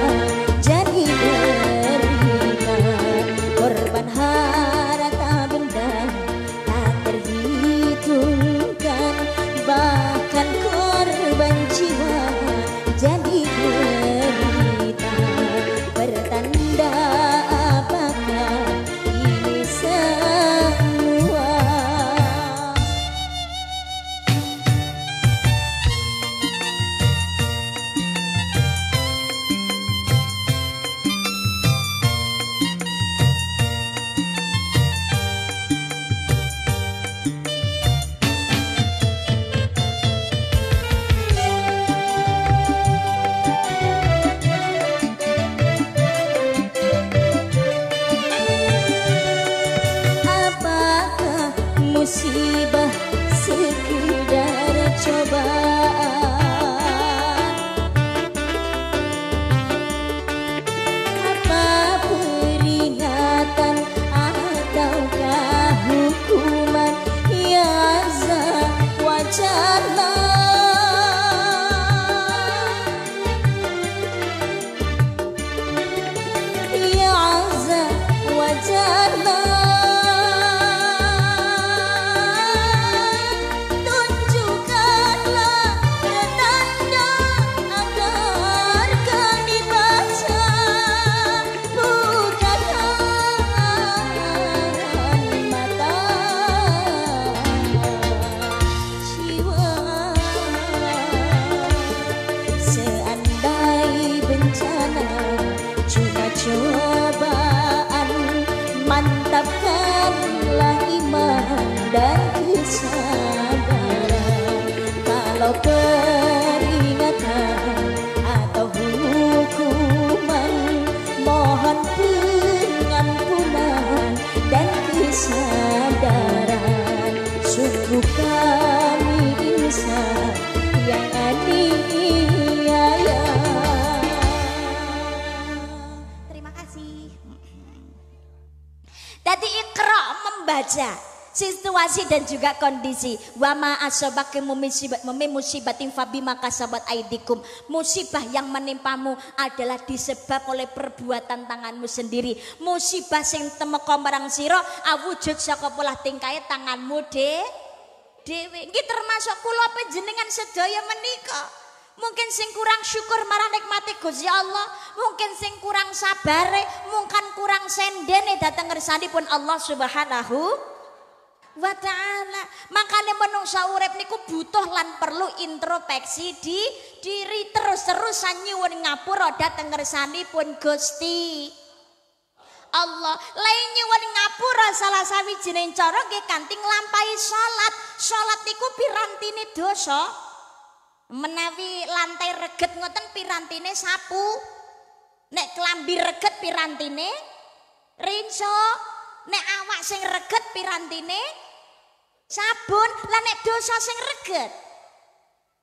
Speaker 1: jaga kondisi. Wa ma asabakum min musibatin maka kasabat aidikum. Musibah yang menimpamu adalah disebab oleh perbuatan tanganmu sendiri. Musibah sing temeko marang sira awujud saka polah tingkae tanganmu de dhewe. Ini termasuk kula penjenengan sedaya menika. Mungkin sing kurang syukur marang nikmati Gusti Allah, mungkin sing kurang sabare, mungkin kurang sendene dateng pun Allah Subhanahu wa ta'ala makanya menungsa urep niku butuh lan perlu introspeksi di diri terus-terus nyuwun ngapura dateng ngersani pun gusti Allah lain nyuwun ngapura salah sawi jenen coro ke kanting lampai sholat sholat niku pirantini dosa menawi lantai reget ngoten pirantine sapu nek kelambi reget pirantine rinso nek awak sing reget pirantine sabun lan nek dosa sing reget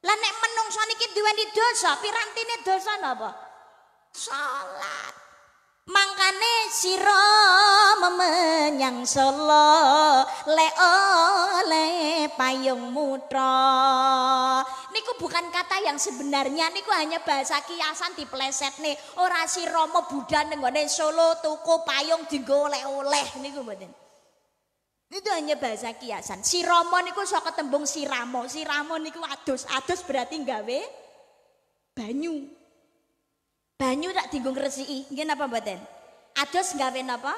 Speaker 1: lan nek menungso niki duweni dosa pirantine dosa napa salat mangkane sira memenyang solo le oleh payung mutra niku bukan kata yang sebenarnya niku hanya bahasa kiasan dipleset nih ora sira mebudan nenggone solo tuku payung dinggo oleh-oleh niku mboten Itu hanya bahasa kiasan. Si Sirama niku suka tembung siramo. Siramo niku adus. Adus berarti gawe banyu. Banyu tak tinggung resi Nggih napa mboten? Adus gawe napa?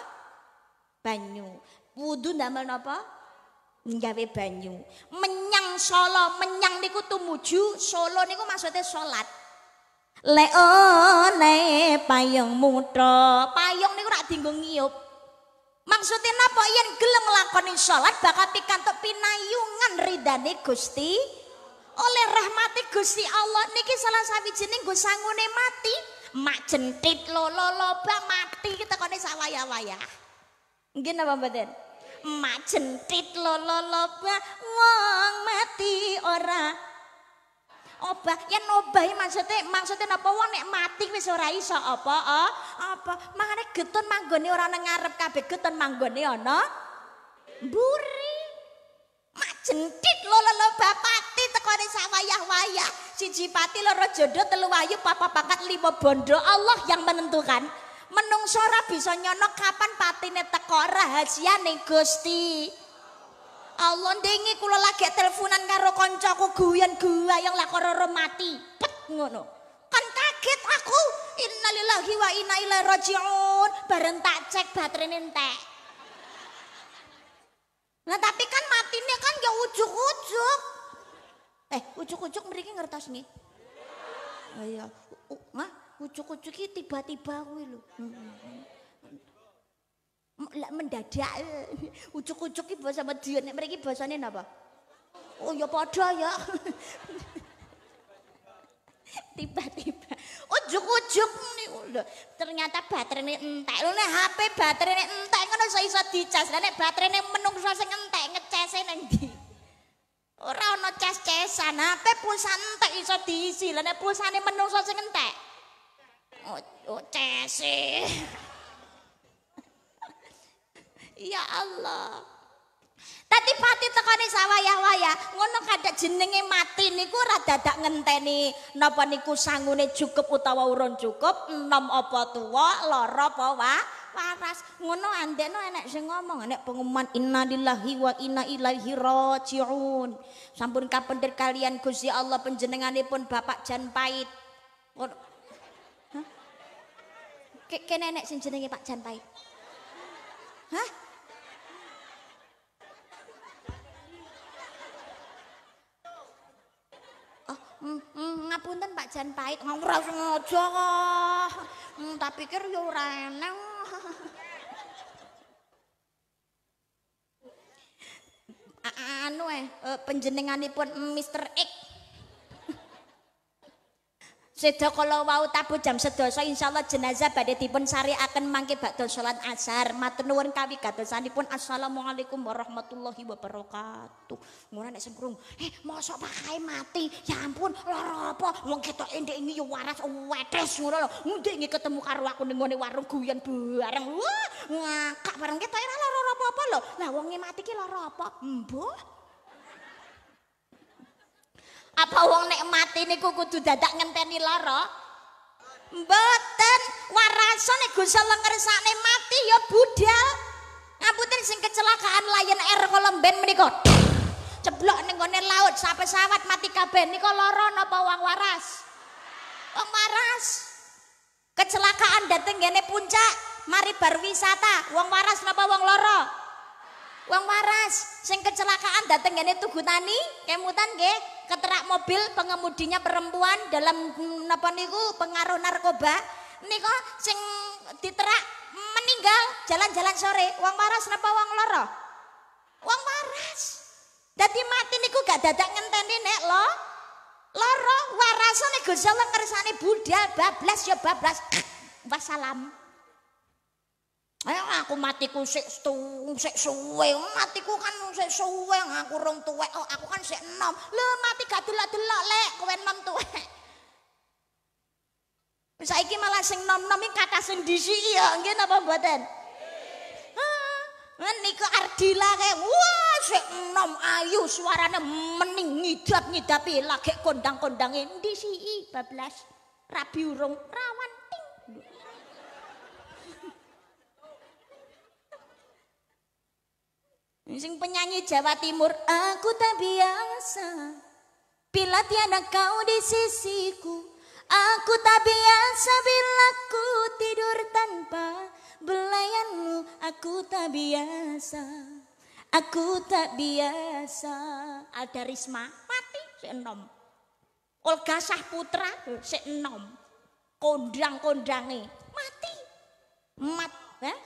Speaker 1: Banyu. Wudu ndamel apa gawe banyu. Menyang Solo, menyang niku muju Solo niku maksudnya solat Leone payung mutha. Payung niku tak tinggung ngiyup. Maksudin apa yang gelem lakonin sholat bakal pikantuk pinayungan ridane gusti oleh rahmati gusti Allah niki salah satu jeneng gue sangune mati mak jentit lo lo lo ba, mati kita kone sawaya waya gini apa badan mak jentit lo lo lo wong mati ora obah yen obahi maksude maksude napa wong nek mati wis ora iso apa oh, apa mangane getun manggone ora nang ngarep kabeh getun manggone ana mburi macentit lolo bapati teko sawayah-wayah siji pati loro jodoh telu wayu papa pangkat lima bondo Allah yang menentukan menungsora bisa nyono kapan patine teko rahasia nih gusti Allah dengi kula lagi teleponan karo guyan gua yang lah karo mati. Pet ngono. Kan kaget aku. Innalillahi wa inna ilaihi rajiun. Bareng tak cek baterai entek. Nah tapi kan matinya kan ya ujuk-ujuk. Eh ujuk-ujuk mereka ngertos nih. Oh iya. ujuk-ujuk tiba-tiba kuwi lho. lek mendadak ujug-ujug iki basa Madiun nek mriki basane napa oh ya padha ya tiba-tiba ujug-ujug oh, lho ternyata baterene entek lho nek HP baterene entek ngono iso dicas lha nek baterene menungso sing entek ngecese nang ndi ora ana cas-cesan HP pulsa entek iso diisi lha nek pulsane menungso sing entek oh, oh cese. Ya Allah. Tadi pati tekani sawah ya ngono kada jenenge mati niku ora dadak ngenteni napa niku sangune cukup utawa uron cukup, enom apa tuwa, lara apa wa, waras. Ngono andekno enek sing ngomong enek pengumuman lillahi wa inna ilaihi raji'un. Sampun kapendir kalian Gusti Allah panjenenganipun Bapak Jan Pait. Kene enek sing jenenge Pak Jan Pait. Hah? ngapunten Pak Jan pahit ngomong sengaja mm, tak pikir yo ora enak anu eh, eh penjenenganipun Mr X Sedo kalau wau tabu jam sedoso insyaallah jenazah badai tipun sari akan mangke bakdol sholat asar matenuan kawi kata sani assalamualaikum warahmatullahi wabarakatuh ngurah nek sengkrung eh mosok pakai mati ya ampun lara apa wong kita ini ini ya waras wedes ngurah lho ngundi ini ketemu karo aku nengone warung guyan bareng wah ngakak bareng kita ini lara apa apa lo nah wongnya mati ki lara apa mbah Apa wong nek mati niku kudu dadak ngenteni lara? Mboten, waraso nek Gusti Allah ngersakne mati ya budal. Ngapunten sing kecelakaan Lion Air Kolomben menika. Ceblok ning gone laut, sampai sawat mati kabeh niku lara napa wong waras? Wong waras. Kecelakaan dateng gene puncak, mari bar wisata, wong waras napa wong lara? Wong waras, sing kecelakaan dateng gene tugu tani, kemutan nggih, ke? keterak mobil pengemudinya perempuan dalam hmm, apa niku pengaruh narkoba niko sing diterak meninggal jalan-jalan sore uang waras apa uang loro uang waras jadi mati niku gak dadak ngenteni nek lo loro warasane gusti Allah ngersane Buddha, bablas ya bablas wassalam Ayo aku matiku sik sik suwe, matiku kan sik suwe, aku rong tuwe oh, aku kan sik enom. Lho mati gak delok-delok lek kowe enom tuwek. Saiki malah sing nom-nom iki kata sing disiki ya, nggih napa mboten? Heeh. niku Ardila ke, wah sik enom ayu suarane mening ngidap-ngidapi lagi kondang-kondange disiki bablas. Rabi urung rawan Sing penyanyi Jawa Timur, aku tak biasa. Bila tiada kau di sisiku, aku tak biasa bila ku tidur tanpa belayanmu. Aku tak biasa, aku tak biasa. Ada Risma, Pati, senom. Olga Sahputra, senom. Kondang-kondangi, mati. Mat, Eh?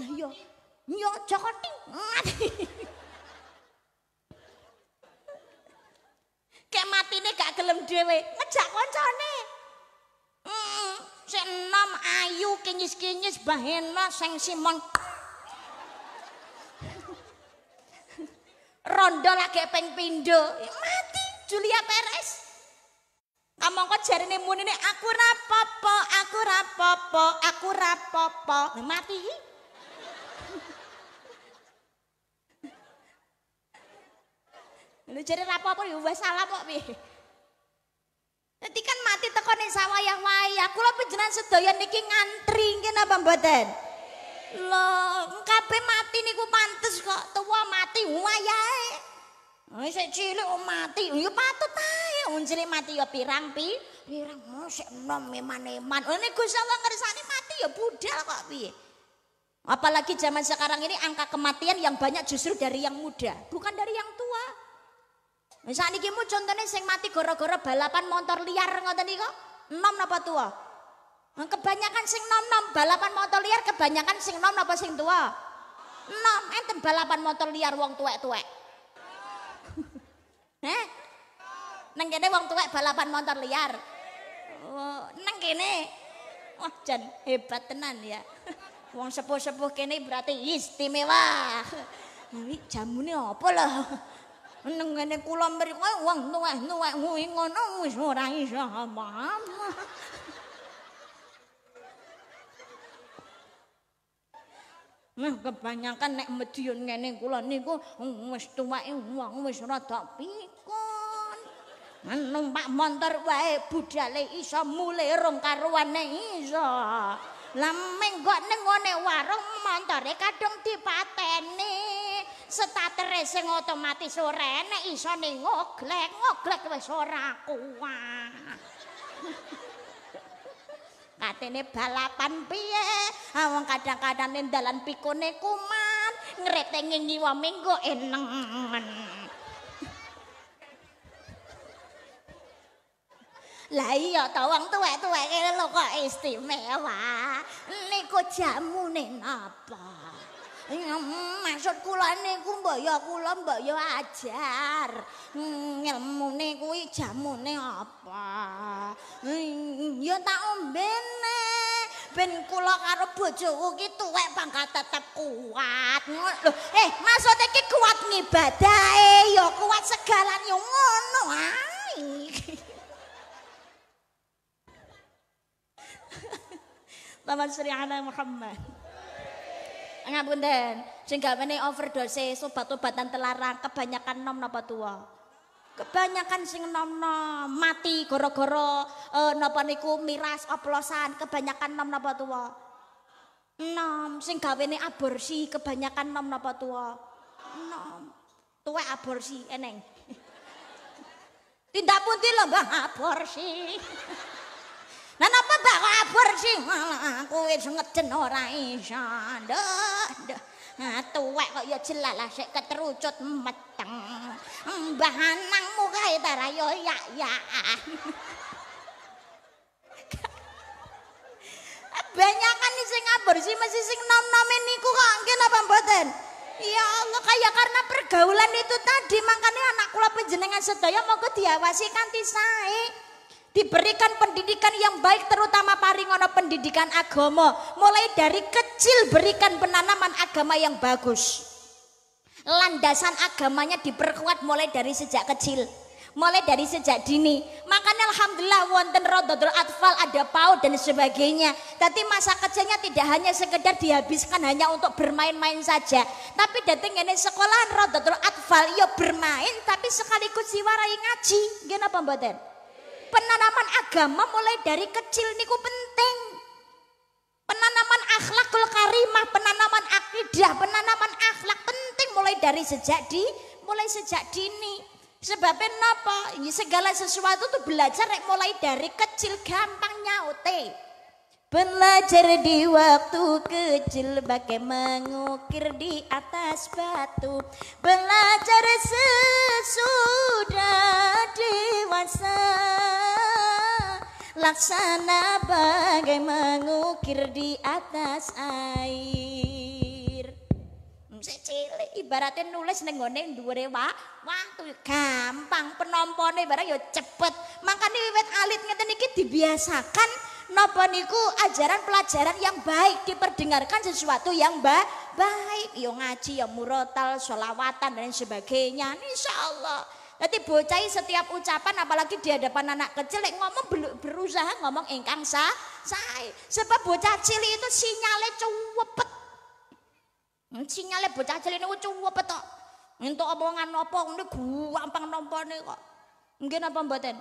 Speaker 1: Nah, yo. Iya. Nyok, Joko ting. Kek mati nih gak gelem dewe, ngejak koncone. Mm, si enam ayu kinyis-kinyis bahena seng simon. Rondo lagi peng pindo, mati Julia peres. Kamu ah, kok jari muni nih, aku rapopo, aku rapopo, aku rapopo. Mati. Lu jare pun ya wes salah kok piye. Nanti kan mati teko ning sawayah Aku Kula panjenengan sedaya niki ngantri ngene apa mboten? Lho, kabeh mati niku pantes kok tua mati wayahe. Wis cilik oh, mati, ya patut ae. cilik mati ya pirang pi, pirang oh, sik enom eman-eman. Ini Gusti Allah ngersani mati ya budal kok piye. Apalagi zaman sekarang ini angka kematian yang banyak justru dari yang muda, bukan dari yang tua. Misal sakniki mu contohnya sing mati gara-gara balapan motor liar ngoten kok nom napa tua? Kebanyakan sing nom-nom balapan motor liar kebanyakan sing nom napa sing tua? nom enten balapan motor liar wong tuwek-tuwek. Heh. Neng kene wong tuwek balapan motor liar. Oh, neng kene. Wah, jan hebat tenan ya. Wong sepuh-sepuh kene berarti istimewa. Nah, Nih jamune apa loh. Neng ngene kula mriku wong tuwa-tuwa kuwi ngono wis ora iso apa. Nah kebanyakan nek mediun ngene kula niku wis tuwek wong wis rada pikun. Nang pak motor wae budale iso mule rong karuane iso. Lah mengko neng ngene warung montore kadung dipateni. statere sing otomatis ora enak iso ning ngoglek ngoglek wis ora kuat katene balapan piye wong kadang-kadang ning dalan pikone kuman ngretenge ngiwa minggo eneng Lah iya ta wong tuwek-tuweke lho kok istimewa. Niku jamune napa? maksud kula niku mbok ya kula mbok ya ajar hmm, ngilmune kuwi jamune apa hmm, ya tak ombene ben kula karo bojoku ki tuwek pangkat tetep kuat lho eh maksud e ki kuat ngibadahe ya kuat segalan yo ngono ae Taman Sri Ana Muhammad ngapunten sing gawene overdose obat-obatan telarang kebanyakan nom napa tua kebanyakan sing nom nom mati goro-goro uh, e, napa niku miras oplosan kebanyakan nom napa tua nom sing gawene aborsi kebanyakan nom napa tua nom tua aborsi eneng tidak pun lomba aborsi Lah napa mbak kok abur sih? Aku wis ngeden ora iso. Ndak, ndak. Nah, tuwek kok ya jelalah sik keterucut meteng. Mbah Anang mukae tara yo ya ya. Banyakan sih ngabur sih masih sing nom-nom niku kok nggih napa mboten? Ya Allah kayak karena pergaulan itu tadi makanya anak kula penjenengan sedaya mau diawasi kanti sae. diberikan pendidikan yang baik terutama paringono pendidikan agama mulai dari kecil berikan penanaman agama yang bagus landasan agamanya diperkuat mulai dari sejak kecil mulai dari sejak dini makanya alhamdulillah wonten rodotul atfal ada pau dan sebagainya tapi masa kecilnya tidak hanya sekedar dihabiskan hanya untuk bermain-main saja tapi dateng ini sekolahan rodotul atfal ya bermain tapi sekaligus siwarai ngaji gimana pembuatan penanaman agama mulai dari kecil niku penting. Penanaman akhlakul karimah, penanaman akidah, penanaman akhlak penting mulai dari sejak di mulai sejak dini. Sebabnya napa? Ya segala sesuatu tuh belajar mulai dari kecil gampang nyaute. Belajar di waktu kecil pakai mengukir di atas batu Belajar sesudah dewasa Laksana bagai mengukir di atas air hmm, Cilik ibaratnya nulis nenggone dua dewa waktu gampang penompone barang yo ya cepet makanya wet alit ngeten iki dibiasakan Napa niku ajaran-pelajaran yang baik diperdengarkan sesuatu yang ba baik. Yo ya ngaji, yo ya murotal, sholawatan dan sebagainya. Insya Allah. Nanti bocah setiap ucapan apalagi di hadapan anak kecil yang ngomong berusaha ngomong ingkang sah say. Sebab bocah cilik itu sinyale cuwepet. Hmm, sinyale bocah cilik niku cuwepet kok. Untuk omongan nopo ngene gampang nopo kok. Mungkin apa mboten?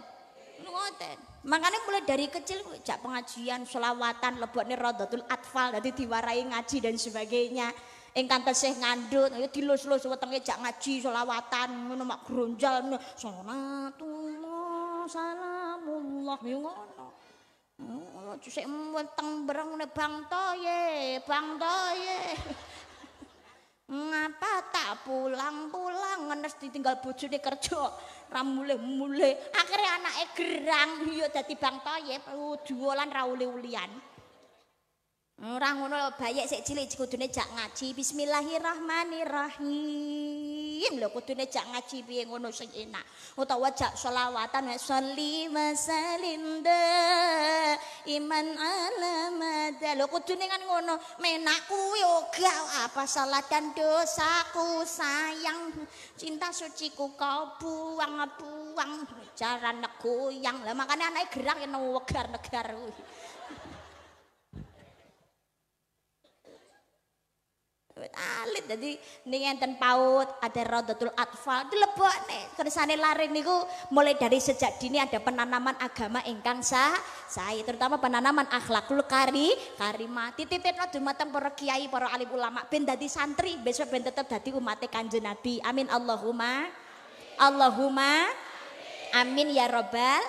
Speaker 1: Ngoten. Makanya mulai dari kecil cak pengajian, selawatan, lebokne radatul atfal dadi diwarahi ngaji dan sebagainya. Engkang tesih ngandut ya dilus-lus wetenge jak ngaji selawatan ngono mak gronjal sonatul salamullah ya ngono. Ngono oh, cusik weteng bereng Bang Toye, Bang Toye. Ngapa tak pulang-pulang ngenes ditinggal bojone kerja. ramule mule akhirnya anak gerang yuk jadi bang toye perlu uh, duolan rawule ulian orang ngono bayek sik cilik cikudune jak ngaji bismillahirrahmanirrahim piye kudune jak ngaji piye ngono sing enak utawa jak selawatan wa wa sallim iman ala madza lho kudune kan ngono menak kuwi yoga apa salat dosaku sayang cinta suciku kau buang buang jaran negoyang lah makane anake gerak yen wegar negar kuwi alit jadi ning enten paut ada Radatul Atfal dilebokne kersane lari niku mulai dari sejak dini ada penanaman agama ingkang sah saya terutama penanaman akhlakul kari karimah tititno dumateng para kiai para alim ulama ben dadi santri besok ben tetep dadi umat kanjeng Nabi amin Allahumma Allahumma amin, amin ya robbal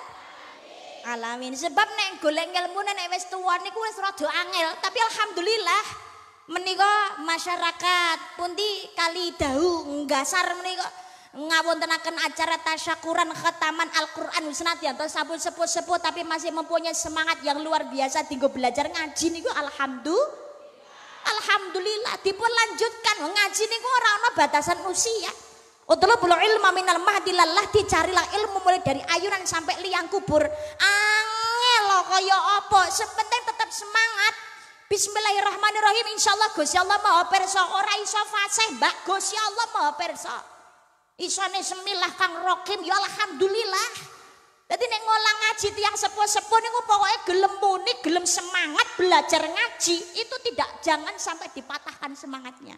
Speaker 1: alamin sebab neng golek ilmu neng wis tuwa niku wis rada angel tapi alhamdulillah menika masyarakat di kali dahu nggasar menika ngawontenaken acara tasyakuran ke taman Al-Qur'an senadyan atau sabun sepuh-sepuh tapi masih mempunyai semangat yang luar biasa tinggal belajar ngaji niku alhamdulillah alhamdulillah dipun lanjutkan ngaji niku ora ana batasan usia Utlubul ilmu minal mahdi dicari dicarilah ilmu mulai dari ayunan sampai liang kubur. Angel koyo opo Sepenting tetap semangat. Bismillahirrahmanirrahim. Insyaallah Gusti Allah Maha Pirsa ora iso fasih, Mbak. Gusti Allah Maha Pirsa. Isone semilah Kang Rokim ya alhamdulillah. Jadi nek ngolah ngaji tiang sepuh-sepuh niku pokoknya gelem muni, gelem semangat belajar ngaji itu tidak jangan sampai dipatahkan semangatnya.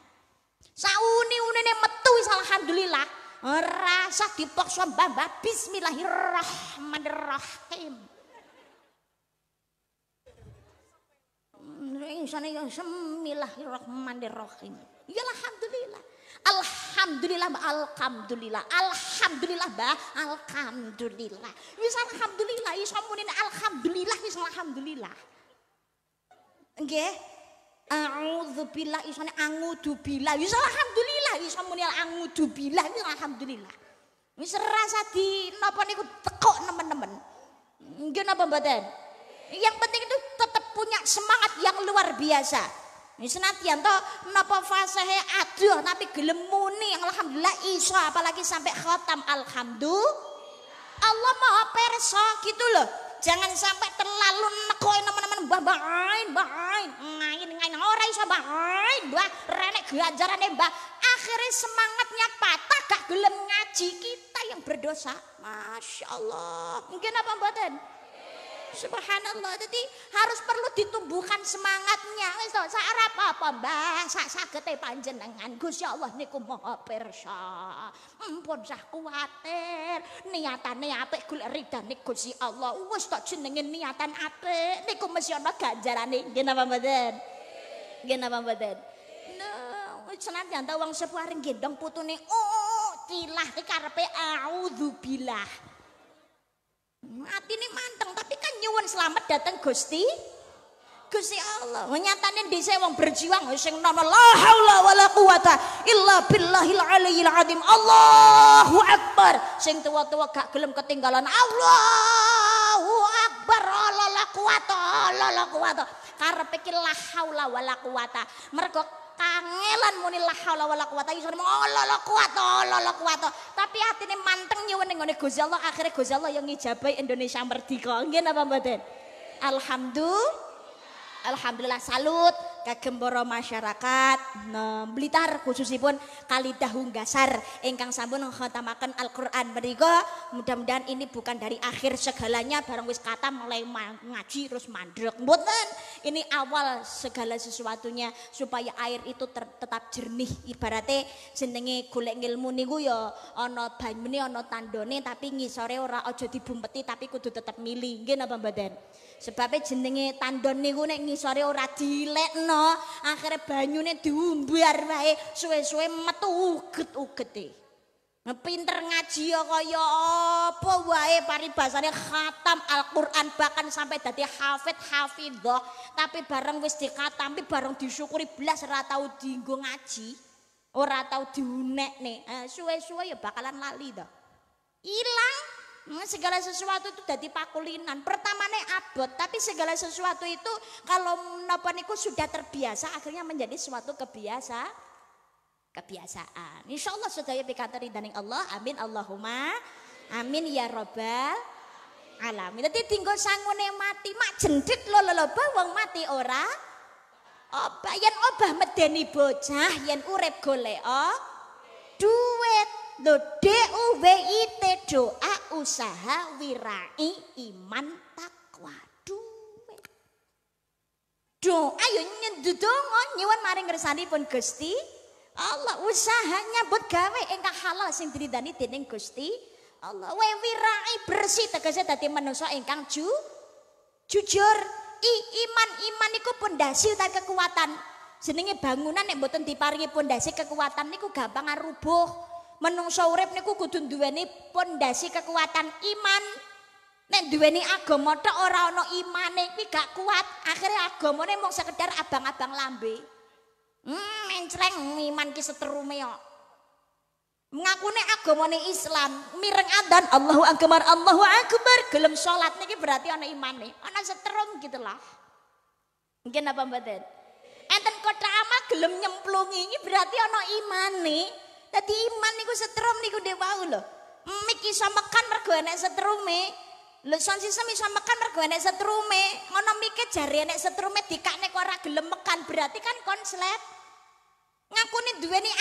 Speaker 1: Sauni-unine metu wis alhamdulillah. Rasa dipaksa mbak. bismillahirrahmanirrahim. bismillahirrahmanirrahim. Ya alhamdulillah. Alhamdulillah, alhamdulillah, alhamdulillah, bah, alhamdulillah. Wis alhamdulillah, iso munin alhamdulillah, wis alhamdulillah. Nggih. A'udzu billahi ne angudu billah. Wis alhamdulillah, iso muni angudu billah wis alhamdulillah. Wis rasa di napa niku tekok nemen-nemen. Nggih napa mboten? Yang penting itu punya semangat yang luar biasa. ini Senadyan kenapa napa he, aduh tapi gelemuni muni alhamdulillah iso apalagi sampai khatam alhamdulillah. Allah Maha perso, gitu loh. Jangan sampai terlalu nekoi teman-teman mbah bain bain ngain ngain ora iso bain mbah renek ganjarane mbah akhirnya semangatnya patah gak gelem ngaji kita yang berdosa. Masya Allah. Mungkin apa mboten? Subhanallah jadi harus perlu ditumbuhkan semangatnya Itu to sarap apa Mbah sak sagete panjenengan ya Allah niku mau persa. ampun sah kuwatir niatane apik golek ridane Gusti Allah wis tak jenenge niatan apik niku mesti ana ganjarane Badan, napa badan, nggih napa mboten no nah, senadyan ta uang sepuh areng gendong nih. oh cilah iki karepe Mati ini manteng, tapi kan nyuwun selamat datang Gusti. Gusti Allah, di dise wong berjuang sing nama la haula wala quwata illa billahil aliyil azim. Allahu akbar. Sing tua-tua gak gelem ketinggalan Allahu akbar. La la quwata, la la quwata. Karepe iki la haula wala quwata. Mergo kangelan muni la haula wala quwata iso mola oh, kuat oh, kuat oh. tapi atine manteng nyuwun ning ngene Gusti Allah akhire Gusti Allah yang ngijabai Indonesia merdeka nggih napa mboten alhamdulillah alhamdulillah salut kagem para masyarakat ne, Blitar khususipun Kali gasar ingkang sampun khatamaken Al-Qur'an mriku mudah-mudahan ini bukan dari akhir segalanya bareng wis kata mulai ngaji terus mandrek mboten ini awal segala sesuatunya supaya air itu tetap jernih ibaratnya jenenge golek ilmu niku ya ana banyune ana tandone tapi ngisore ora aja dibumpeti tapi kudu tetap milih nggih napa mboten sebabnya jenenge tandon niku nek ngisore ora dilekno akhirnya banyune diumbar wae suwe-suwe metu uget-uget e pinter ngaji ya kaya apa wae paribasane khatam Al-Qur'an bahkan sampai dadi hafid hafidhah tapi bareng wis dikhatami bareng disyukuri blas ora tau dienggo ngaji ora tau diunekne eh, suwe-suwe ya bakalan lali to ilang Hmm, segala sesuatu itu dari pakulinan. Pertamanya abot, tapi segala sesuatu itu kalau napa sudah terbiasa akhirnya menjadi suatu kebiasa kebiasaan. Insya Allah sedaya pikantari daning Allah. Amin Allahumma. Amin ya robbal alamin. Dadi tinggal sangune mati mak jendit lo lo bawang mati ora. Obah yen obah medeni bocah yen urep golek oh, duit. lo D U W I T doa usaha wirai iman takwa. Doa ayo nyedudung nyewan maring kersani pun gusti Allah usahanya buat gawe engkau halal sing diridani dening gusti Allah we wirai bersih tegese tadi manusia engkang jujur i iman iman niku pondasi utai kekuatan senengnya bangunan yang buatan diparingi pondasi kekuatan niku gampangan rubuh menungso urip niku kudu duweni pondasi kekuatan iman. Nek duweni agama tok ora ana imane kuwi gak kuat. akhirnya agamane mung sekedar abang-abang lambe. Hmm, mencreng iman ki seterume kok. Ngakune agamane Islam, mireng adzan Allahu akbar, Allahu akbar, gelem salat niki berarti ana imane, ana setrum gitu lah. Mungkin apa mboten? Enten kota amal gelem nyemplungi ini berarti ana imane. Tadi iman niku setrum niku dhewe wau lho. Miki iso mekan mergo enek setrume. Lho son sistem iso mekan mergo enek setrume. Ngono miki jari enek setrume dikakne kok ora gelem mekan berarti kan konslet. Ngaku nih nih duweni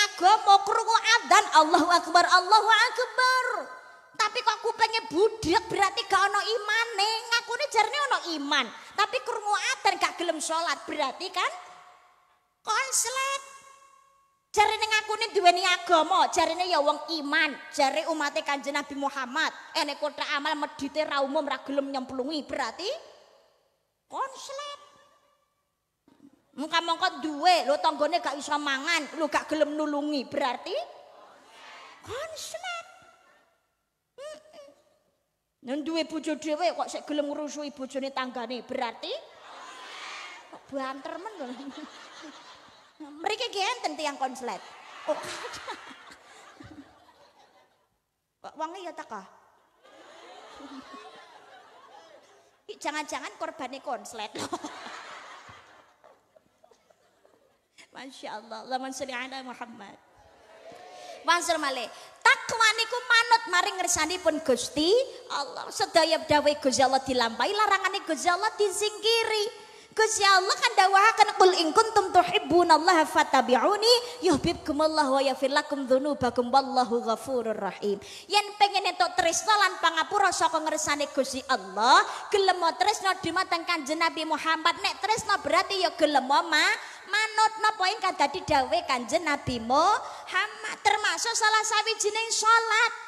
Speaker 1: mau krungu dan Allahu akbar Allahu akbar. Tapi kok kupengnya budak berarti gak ono nih nih jarine ono iman, tapi krungu adan gak gelem sholat berarti kan konslet. Jare ning ngakune duweni agama, jarene ya wong iman, jare umate Kanjeng Nabi Muhammad, ene kotak amal medite ra umum ra gelem nyemplungi, berarti konslet. Muka mengka duwe, lho tanggane gak iso mangan, lho gak gelem nulungi, berarti konslet. Nang duwe bojo dhewe kok sik gelem ngrusuhi bojone tanggane, berarti konslet. Kok Banter men lho. Mereka tentu yang konslet. Oh, Wangi ya takah? Jangan-jangan korbannya konslet loh. Masya Allah, laman suri ala Muhammad. Mansur malik, Takwa niku manut mari pun Gusti Allah. Sedaya berdawai Gusti Allah dilampai, larangan Gusti Allah disingkiri. Gusti Allah kan dawahakan kul in kuntum tuhibbunallaha fattabi'uni yuhibbukumullahu wa yaghfir lakum dzunubakum wallahu ghafurur rahim. Yen pengen entuk tresna lan pangapura saka ngersane Gusti Allah, gelem tresna dumateng Kanjeng Nabi Muhammad. Nek tresna berarti ya gelem ma manut napa ingkang dadi dawuh Kanjeng Nabi Muhammad termasuk salah sawijining salat.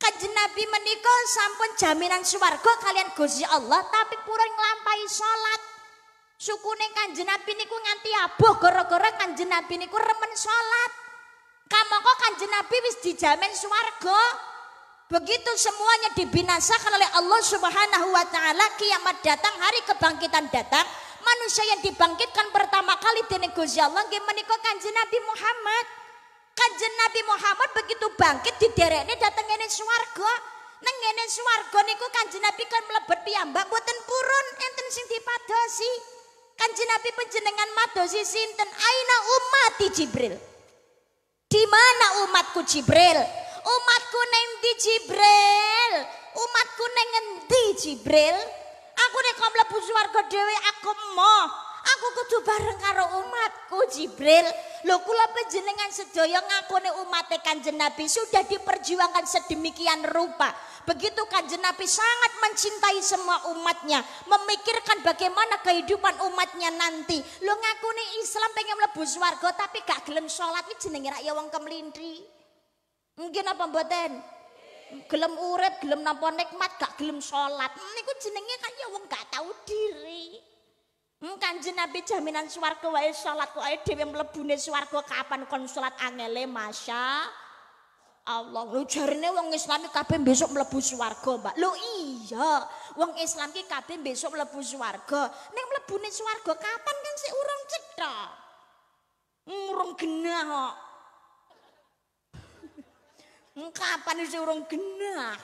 Speaker 1: Kanjeng Nabi menikah, sampun jaminan swarga kalian Gusti Allah tapi pura nglampahi salat. Sukune Kanjeng Nabi niku nganti aboh gara-gara Kanjeng Nabi niku remen sholat, kamu kok Kanjeng Nabi wis dijamin swarga. Begitu semuanya dibinasakan oleh Allah Subhanahu wa taala kiamat datang, hari kebangkitan datang, manusia yang dibangkitkan pertama kali dening Gusti Allah nggih kok Kanjeng Nabi Muhammad. Kanjeng Nabi Muhammad begitu bangkit di ini datang ini swarga. Neng ini swarga niku kanjeng Nabi kan melebet piyambak buatan purun enten sing dipadosi. Kanjeng Nabi penjenengan madosi sinten aina umati Jibril. Di mana umatku Jibril? Umatku neng di Jibril. Umatku neng di Jibril? Aku nek mlebu swarga dewi aku mau Aku kudu bareng karo umatku Jibril. Lho kula panjenengan sedaya ngakune umat Kanjeng Nabi sudah diperjuangkan sedemikian rupa. Begitu Kanjeng Nabi sangat mencintai semua umatnya, memikirkan bagaimana kehidupan umatnya nanti. Lho ngakune Islam pengen mlebu swarga tapi gak gelem salat iki jenenge rak ya wong kemlintri. Mungkin apa mboten? Gelem urip, gelem nampa nikmat, gak gelem salat. Niku jenenge kan ya wong gak tahu diri. Hmm, Kanjeng Nabi jaminan swarga wae salat kok ae dhewe mlebune swarga kapan kon salat angele masya Allah. Lho jarene wong Islam kabeh besok mlebu swarga, Mbak. Lho iya, wong Islam ki kabeh besok mlebu swarga. Ning mlebune swarga kapan kan sik urung cetha. Hmm, urung genah hmm, kapan sik urung genah.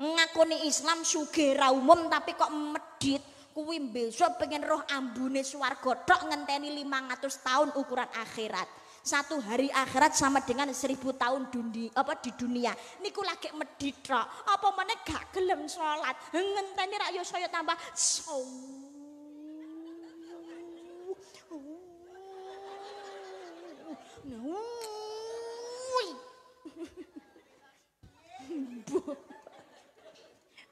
Speaker 1: Ngakoni Islam sugih ra umum tapi kok medit. kuwi besok pengen roh ambune swarga tok ngenteni 500 tahun ukuran akhirat. Satu hari akhirat sama dengan seribu tahun dunia, apa di dunia. Niku lagi meditrok. Apa mana gak gelem sholat. Ngenteni rakyat saya tambah. So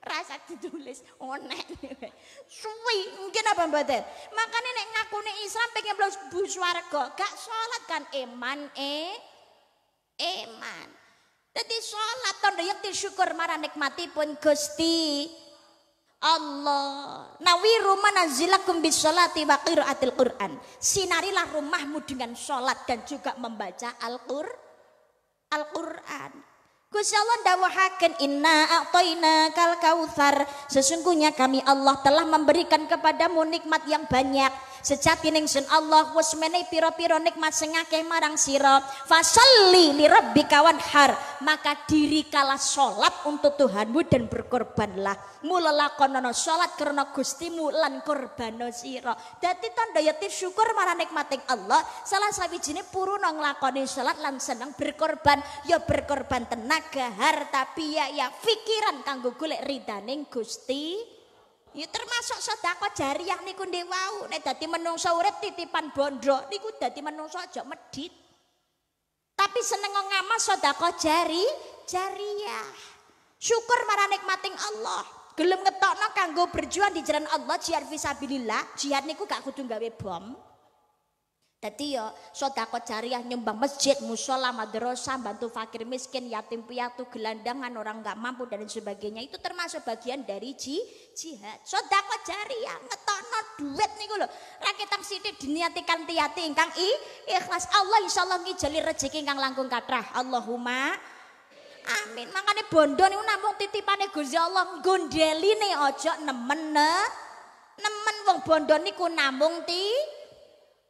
Speaker 1: rasa ditulis onek suwi mungkin apa mbak Ted makanya nek nih Islam pengen mlebu bu gak sholat kan eman eh eman? jadi salat tanda yakti syukur nikmati pun Gusti Allah nawi rumah nazilakum bisolati wa qiraatil Quran sinarilah rumahmu dengan sholat dan juga membaca al Qur Al-Qur'an Gusti Allah dawahaken inna a'toina kal kautsar sesungguhnya kami Allah telah memberikan kepadamu nikmat yang banyak Sejati sun Allah wasmene pira-pira nikmat sing akeh marang siro fasalli li rabbika har maka diri kala sholat untuk Tuhanmu dan berkorbanlah mula konono salat karena Gustimu lan korbano sira dadi tanda ya syukur marang nikmating Allah salah sawijine puruna nglakoni salat lan seneng berkorban ya berkorban tenaga harta biaya pikiran kanggo golek ridaning Gusti Ya termasuk sedekah jariah niku ndek wau nek dadi menungso urip titipan bondo niku dadi menungso aja medit. Tapi seneng ngamal sedekah jari jariah. Syukur marang nikmating Allah. Gelem ngetokno kanggo berjuang di jalan Allah jihad fisabilillah. Jihad niku gak kudu gawe bom. Jadi yo, ya, sodako jariah nyumbang masjid, musola, madrasah, bantu fakir miskin, yatim piatu, gelandangan, orang nggak mampu dan sebagainya itu termasuk bagian dari ji, jihad. Sodako jariah ngetokno duit gue loh. Raketang sithik diniati kanthi tiati ingkang i ikhlas Allah insya Allah ngijali rezeki ingkang langkung katrah. Allahumma amin. Makanya bondo niku namung titipane Gusti Allah gondeline ojo nemen nemen wong bondo niku namung ti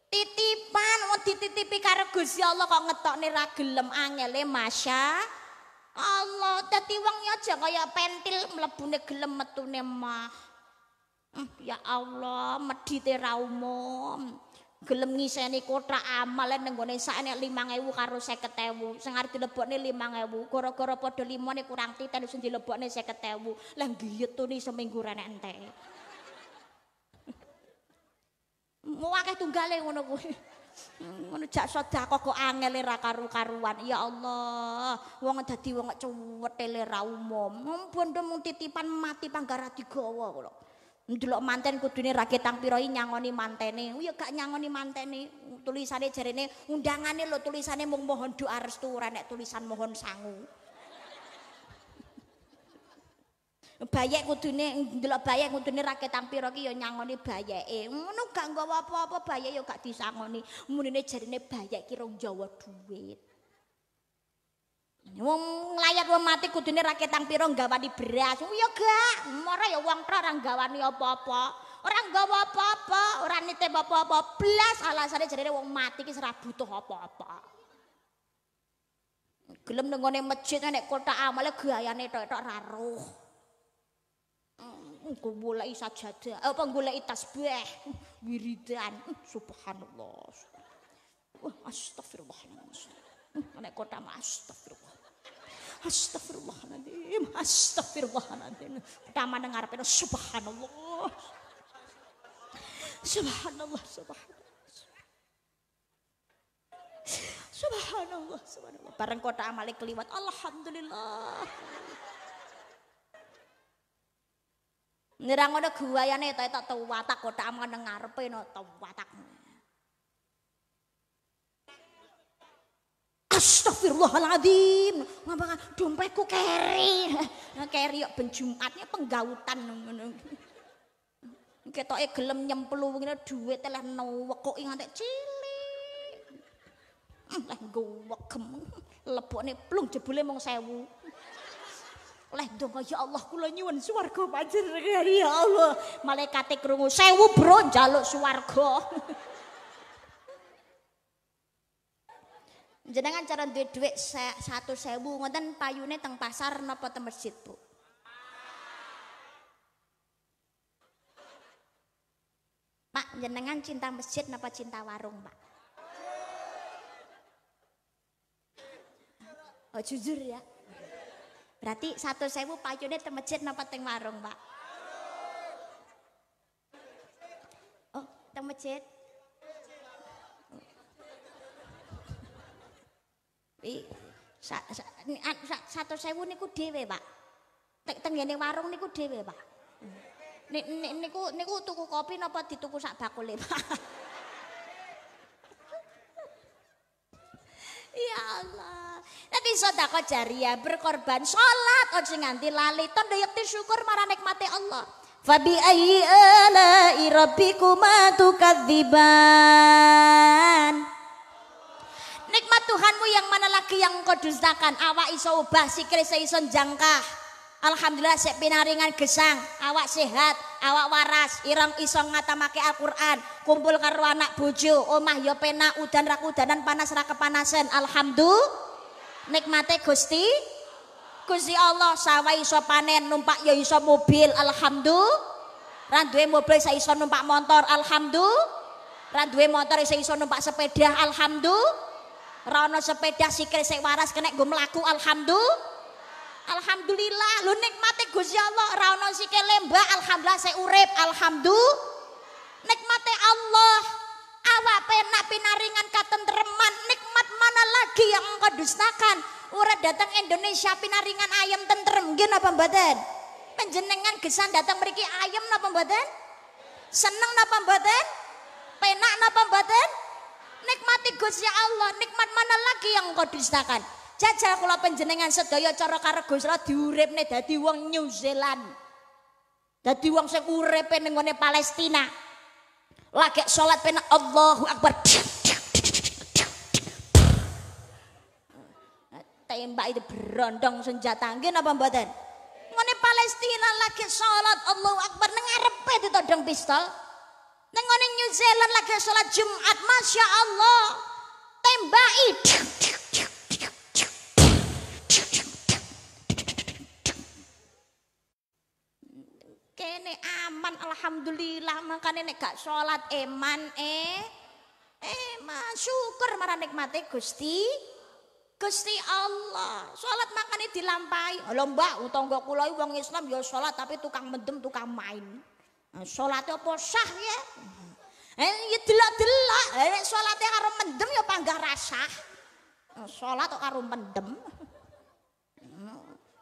Speaker 1: titipan mau dititipi karo Gusti Allah kok ngetokne ra gelem angele masya Allah dadi wong ya aja kaya pentil mlebune gelem metune mah eh, ya Allah medite ra umum gelem ngiseni kotak amal neng gone sakene 5000 karo 50000 sing arep dilebokne 5000 gara-gara padha limone kurang titen sing dilebokne 50000 lah nggih to ni seminggu ra nek entek mau akeh tunggale ngono kuwi. Ngono jak sedako kok angele ra karu-karuan. Ya Allah, wong dadi wong cuwete le ra umum. Mumpundhe mung titipan mati panggara digawa kok. Ndelok manten kudune ra ketang piro nyangoni mantene. Ya gak nyangoni mantene. Tulisane jarene undangane lho tulisane mung mohon doa restu ora nek tulisan mohon sangu. bayek kudune ndelok bayek kudune ra pira ki ya nyangoni bayeke ngono gak nggawa apa-apa bayek ya gak disangoni munine jarine bayek ki rong jawa dhuwit wong layat wong mati kudune ra ketang pira nggawani beras ya gak ora ya wong tok ra nggawani apa-apa ora nggawa apa-apa ora nitip apa-apa blas alasane jarine wong mati ki ora butuh apa-apa gelem nengone masjid nek kota amale gayane tok-tok ra roh engko goleki sajadah, eh, apa goleki tasbih, wiridan. Subhanallah. Wah, astagfirullahalazim. Nek kota astagfirullah. Astagfirullahaladzim, astagfirullahaladzim. Pertama dengar pernah subhanallah. Subhanallah, subhanallah. Subhanallah, subhanallah. Bareng kota Amalik keliwat, Alhamdulillah. Nirang ngono guwayane ta tak tau watak kok tak meneng ngarepe no tau watak. Astagfirullahaladzim, ngapain dompetku keri, keri yuk penjumatnya penggautan ngono. Kita eh gelem nyemplu begini duit telah nawak kok ingat cili, lah gue wakem, lepok nih plung jebule mong sewu. Oleh donga ya Allah kula nyuwun swarga panjenengan ya Allah. Malaikate krungu sewu bro njaluk swarga. Jenengan cara duwe dhuwit 100.000 ngoten payune teng pasar napa teng masjid, Bu? Pak, jenengan cinta masjid napa cinta warung, Pak? Oh, jujur ya. Berarti satu sewu payune teng masjid napa teng warung, Pak? Oh, teng masjid. Pi sa sa sewu niku dhewe, Pak. Teng teng ngene warung niku dhewe, Pak. Nek niku niku tuku kopi napa dituku sak bakule, Pak? sedekah jariah, ya, berkorban, salat aja nganti lali, tondo yakti syukur marah nikmati Allah. Fabi ayyi irabiku matu tukadziban. Nikmat Tuhanmu yang mana lagi yang kau dustakan? Awak iso ubah, sikil iso jangkah. Alhamdulillah sik pinaringan gesang, awak sehat, awak waras, ireng iso ngatamake Al-Qur'an, kumpul karo anak bojo, omah yo ya penak, udan ra udanan, panas ra kepanasan. Alhamdulillah. nikmate Gusti Gusti Allah sawah iso panen numpak ya iso mobil alhamdulillah randuwe mobil saya iso numpak motor alhamdulillah randuwe motor saya iso numpak sepeda alhamdulillah rono sepeda sikir saya waras kena gue alhamdulillah Alhamdulillah, lu nikmati Gusti Allah, rano sike lembah, alhamdulillah, saya urip, alhamdulillah, nikmati Allah, awak penak pinaringan tereman nikmat mana lagi yang engkau dustakan urat datang Indonesia pinaringan ayam tentrem gini apa badan? penjenengan gesan datang beri ayam apa badan? seneng apa badan? penak apa badan? nikmati Gusti ya Allah nikmat mana lagi yang engkau dustakan jajal kula penjenengan sedaya cara karo Gusti Allah diuripne dadi wong New Zealand dadi wong sing uripe ning Palestina Lagi sholat penak Allahu Akbar. Tembak itu berondong senjata angin apa mboten? Ngene Palestina lagi sholat Allahu Akbar nang arepe ditodong pistol. Nang ngene New Zealand lagi sholat Jumat, Masya Allah. Tembak itu. kene aman alhamdulillah makan nek gak sholat eman eh eman syukur marah nikmati gusti Gusti Allah, sholat makane dilampai. Lho mbak, utang gak kulai uang Islam ya sholat tapi tukang mendem, tukang main. Nah, sholatnya apa sah ya? Eh, ya dila delak Eh, sholatnya karo mendem ya panggah rasah. Nah, sholat karo mendem.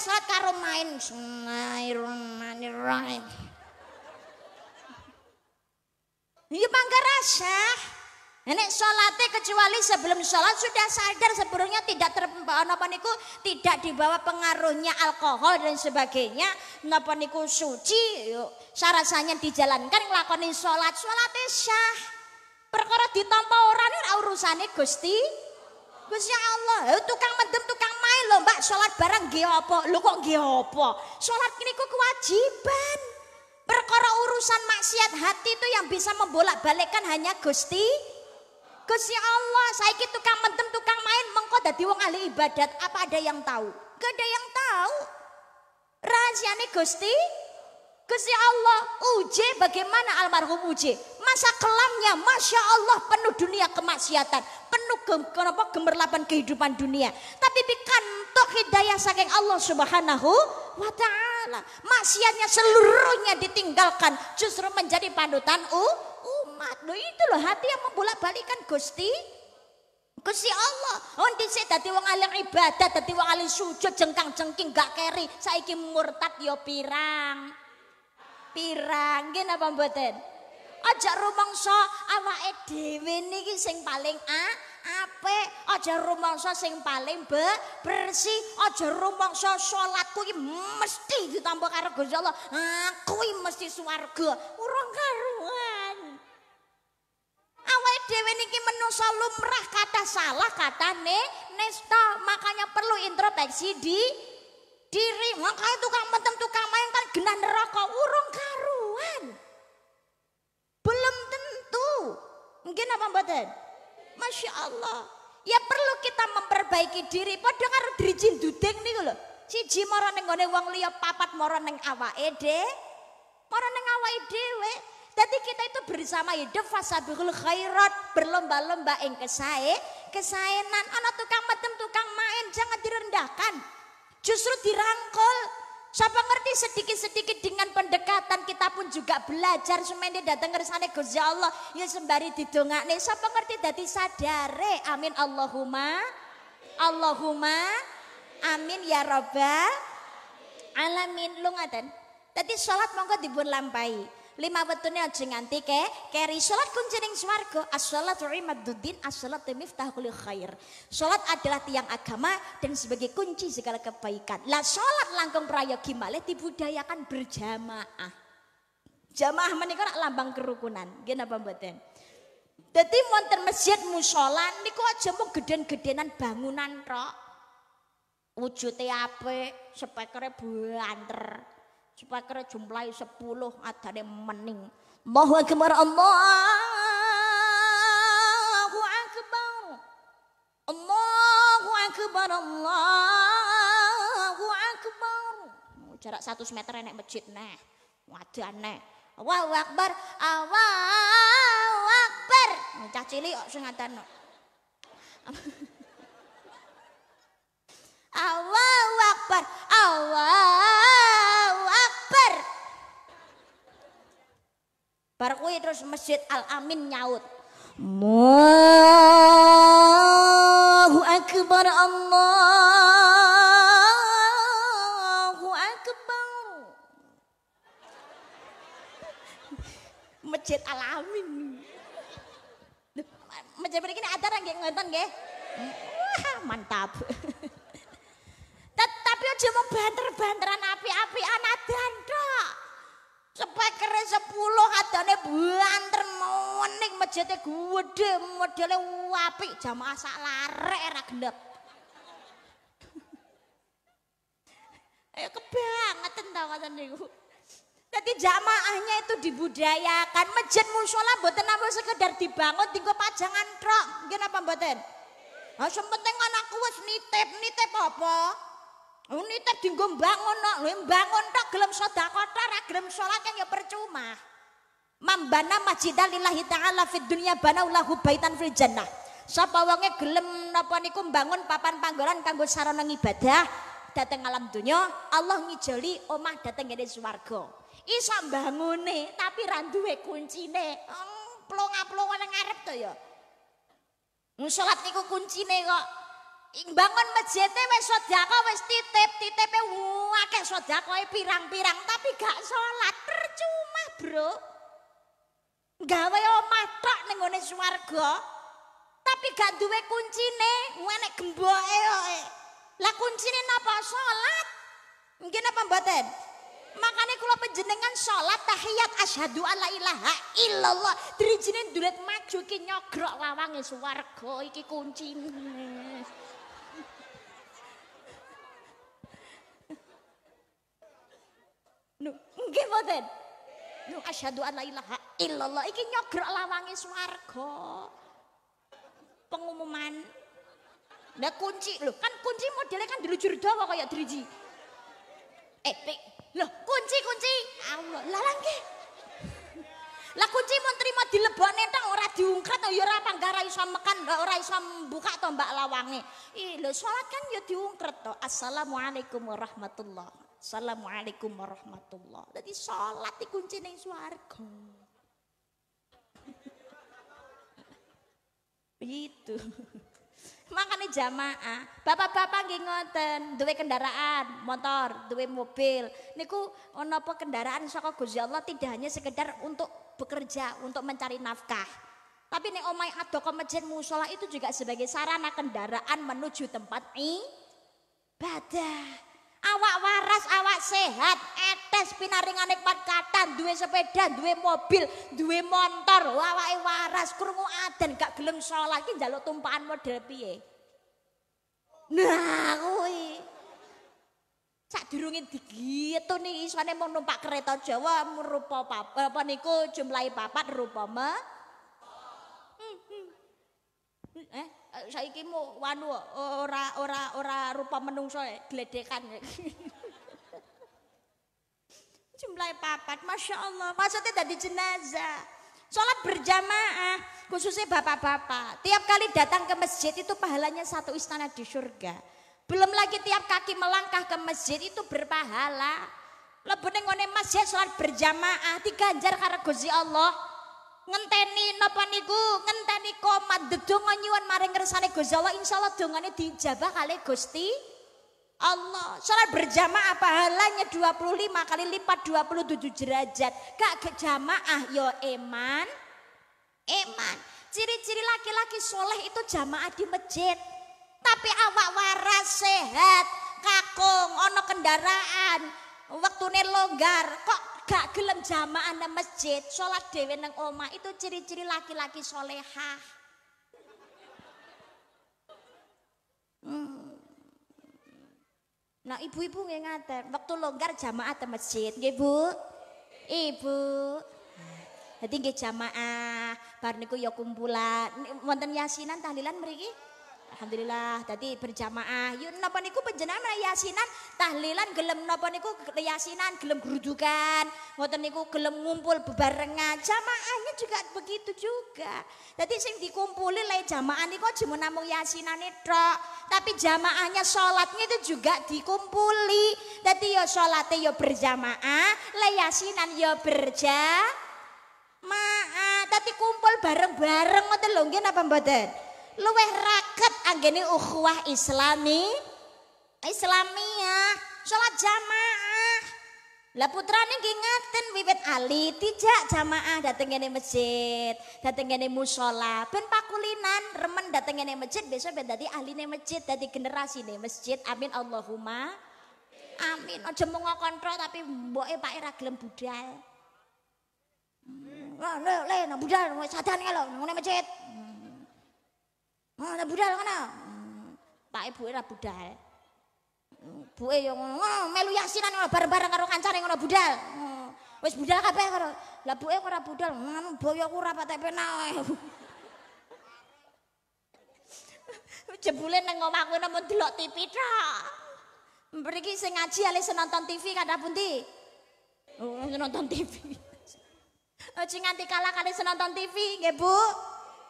Speaker 1: sholat karo main. Bismillahirrahmanirrahim. Iya mangga rasa. Ini sholatnya kecuali sebelum sholat sudah sadar sebelumnya tidak terbawa napa tidak dibawa pengaruhnya alkohol dan sebagainya napa suci yuk syaratnya dijalankan ngelakoni sholat sholatnya sah perkara ditampa orang ini urusannya gusti gusti Allah tukang mendem tukang Eh, Lomba Mbak sholat bareng geopo, lo kok geopo? Sholat ini kok kewajiban. Perkara urusan maksiat hati itu yang bisa membolak-balikkan hanya Gusti Gusti Allah, saya itu tukang mentem, tukang main, mengko dadi wong ahli ibadat, apa ada yang tahu? Gak ada yang tahu. Rahasiane Gusti Gusti Allah uji bagaimana almarhum uji. Masa kelamnya Masya Allah penuh dunia kemaksiatan. Penuh gem, kenapa gemerlapan kehidupan dunia. Tapi pikantuk hidayah saking Allah subhanahu wa ta'ala. Maksiatnya seluruhnya ditinggalkan. Justru menjadi panutan u, umat. Loh itu loh hati yang membulat balikan Gusti Gusti Allah, on sini tadi wong alim ibadah, tadi wong alim sujud jengkang-jengking gak keri, saya saiki murtad yo ya pirang. pirang gini apa mboten aja rumangsa awake dhewe niki sing paling a ape aja rumangsa sing paling be, bersih aja rumangsa salat kuwi mesti ditampa karo Gusti Allah kuwi mesti swarga urung karuan awake dhewe niki menungsa lumrah kata salah kata ne, nesta makanya perlu introspeksi di diri makanya tukang mentem tukang main kan genah neraka urung karuan belum tentu mungkin apa mboten Masya Allah ya perlu kita memperbaiki diri padha karo diri dudeng nih lho siji mara ning gone wong liya papat mara ning awake dhewe mara ning awake dhewe jadi kita itu bersama hidup fasabihul khairat berlomba-lomba ing kesae kesaenan anak tukang metem tukang main jangan direndahkan justru dirangkul. Siapa ngerti sedikit-sedikit dengan pendekatan kita pun juga belajar semene datang sana Gusti Allah ya sembari didongakne. Siapa ngerti dadi sadare. Amin Allahumma. Allahumma amin ya robbal alamin. lu Lungaten. Tadi sholat monggo dibun lampai. Lima wetune aja nganti ke keri sholat kunjening swarga. as sholat imaduddin, as-salatu miftahul khair. sholat adalah tiang agama dan sebagai kunci segala kebaikan. Lah sholat langkung prayogi malih dibudayakan berjamaah. Jamaah nak lambang kerukunan. Nggih napa mboten? Dadi wonten masjid musola niku aja mau geden-gedenan bangunan rok wujudnya apa sepekernya banter. Sepakre jumlah 10 yang mening. Allahu akbar Allahu akbar. Allahu akbar Allahu akbar. Jarak 100 meter enak masjid neh. Wadane. Allahu akbar. Allahu akbar. Cah cilik kok sing ngadano. Allahu akbar. Allahu Bar kuwi terus Masjid Al Amin nyaut. Allahu akbar Allahu akbar. Masjid Al Amin. Masjid mriki acara nggih ngoten nggih. mantap. Tetapi aja mau banter-banteran api api dan tok. Sepekere sepuluh adane banter moning mejete gede modelnya wapi jamaah sak larek ora gelem. Ayo kebangetan ta ngoten niku. Jadi jamaahnya itu dibudayakan. Masjid musola mboten namung sekedar dibangun tinggal pajangan truk Nggih napa mboten? sing penting anakku wis nitip, nitip apa? Unite dinggo mbangun kok, lho mbangun tok gelem sedekah tok, ra gelem salat kan ya percuma. Mambana masjidan lillahi ta'ala fid dunya bana lahu baitan fil jannah. Sapa wonge gelem napa niku mbangun papan panggonan kanggo sarana ngibadah, dateng alam dunya, Allah ngijoli omah dateng ngene swarga. Iso mbangune tapi ra duwe kuncine. Hmm, Plong-plong ngarep to ya. Ng salat niku kuncine kok. Bangun masjidnya wis sodako wis titip, titipnya wakai e, uh, sodako pirang-pirang tapi gak sholat, percuma bro. Gawe omah tok nenggone suarga, tapi gak duwe kunci nih, wanek gemboe oe. Lah kunci nih napa sholat? Mungkin apa mbak Makanya kalau penjenengan sholat tahiyat asyhadu alla ilaha illallah Diri jenin maju ki nyogrok lawangnya suarga, iki kunci Nuh, nggih mboten. Nu asyhadu an la ilaha illallah iki nyogrok lawange swarga. Pengumuman. Nah kunci lho, kan kunci modelnya kan dilujur dawa kaya driji. Eh, pik. Loh, kunci kunci. Allah, lah nggih. Lah kunci mau terima dilebokne tok ora diungkat atau oh, ya ora panggara makan orang ora iso buka atau mbak lawangnya Ih lo sholat kan ya diungkat to. Assalamualaikum warahmatullahi Assalamualaikum warahmatullah. Jadi sholat dikunci neng swarga. Begitu. Makanya jamaah, bapak-bapak nggih ngoten, duwe kendaraan, motor, duwe mobil. Niku ono apa kendaraan saka Gusti Allah tidak hanya sekedar untuk bekerja, untuk mencari nafkah. Tapi nih omai ado komedian musola itu juga sebagai sarana kendaraan menuju tempat ibadah. awak waras, awak sehat, etes pinaringan nikmat kata, duwe sepeda, duwe mobil, duwe motor, awak waras, kurungu adan, gak gelem sholat, ini jalo tumpahan model piye.
Speaker 2: Nah,
Speaker 1: woi. Cak durungin digitu nih, soalnya mau numpak kereta Jawa, merupa papa, eh, niku jumlahi papat, rupa me. Hmm, hmm. Hmm, eh? Eh, saiki mu wanu ora ora ora rupa menungso e, gledekan jumlahnya papat Masya Allah maksudnya dari jenazah sholat berjamaah khususnya bapak-bapak tiap kali datang ke masjid itu pahalanya satu istana di surga belum lagi tiap kaki melangkah ke masjid itu berpahala lebih ngone masjid sholat berjamaah diganjar karena guzi Allah ngenteni napa niku ngenteni komat dedonga nyuwun maring kersane Gusti Allah insyaallah dongane dijabah kali Gusti Allah salat berjamaah pahalanya 25 kali lipat 27 derajat gak kejamaah yo eman eman ciri-ciri laki-laki soleh itu jamaah di masjid tapi awak waras sehat kakung ono kendaraan waktunya longgar kok gak gelem jamaah nang masjid, sholat dewe nang oma itu ciri-ciri laki-laki solehah. Hmm. Nah ibu-ibu nggak ngatain, waktu longgar jamaah nang masjid, gak bu? Ibu, jadi nggak jamaah, bar niku ya kumpulan, wonten yasinan tahlilan mriki? Alhamdulillah tadi berjamaah. Yuk napa niku panjenengan yasinan, tahlilan gelem napa niku yasinan, gelem gerudukan. Ngoten niku gelem ngumpul bebarengan. Jamaahnya juga begitu juga. Tadi sing dikumpuli le jamaah niku cuma namung yasinan tok, tapi jamaahnya sholatnya itu juga dikumpuli. Tadi yo ya salate yo ya berjamaah, le yasinan yo ya berja. Maaf, tadi kumpul bareng-bareng ngoten lho nggih napa mboten? luweh raket anggene ukhuwah islami islami ya sholat jamaah lah putrane nggih ngaten wiwit ali tidak jamaah dateng ini masjid, dateng ngene musola, ben pakulinan remen dateng ngene masjid besok ben dadi ahline masjid, generasi nih masjid. Amin Allahumma. Amin. Aja mung kontrol tapi mboke Pak ora gelem budal. Hmm. Lah, le, le, budal sadane lo, ngene masjid. Hmm. Ngono ta budal ngono. Hmm, Pak hmm, ibuke ra budal. Buke yo ngono, ngono melu yasinan ngono bareng-bareng karo kancane ngono budal. Hmm, wis budal kabeh karo. Lah buke ora budal, ngono boyoku ra patek penak. Jebule nang omahku nemu delok TV tok. Mriki sing ngaji ali nonton TV kada pundi? Oh, nonton TV. Oh, nganti kalah kali nonton TV, nggih, Bu.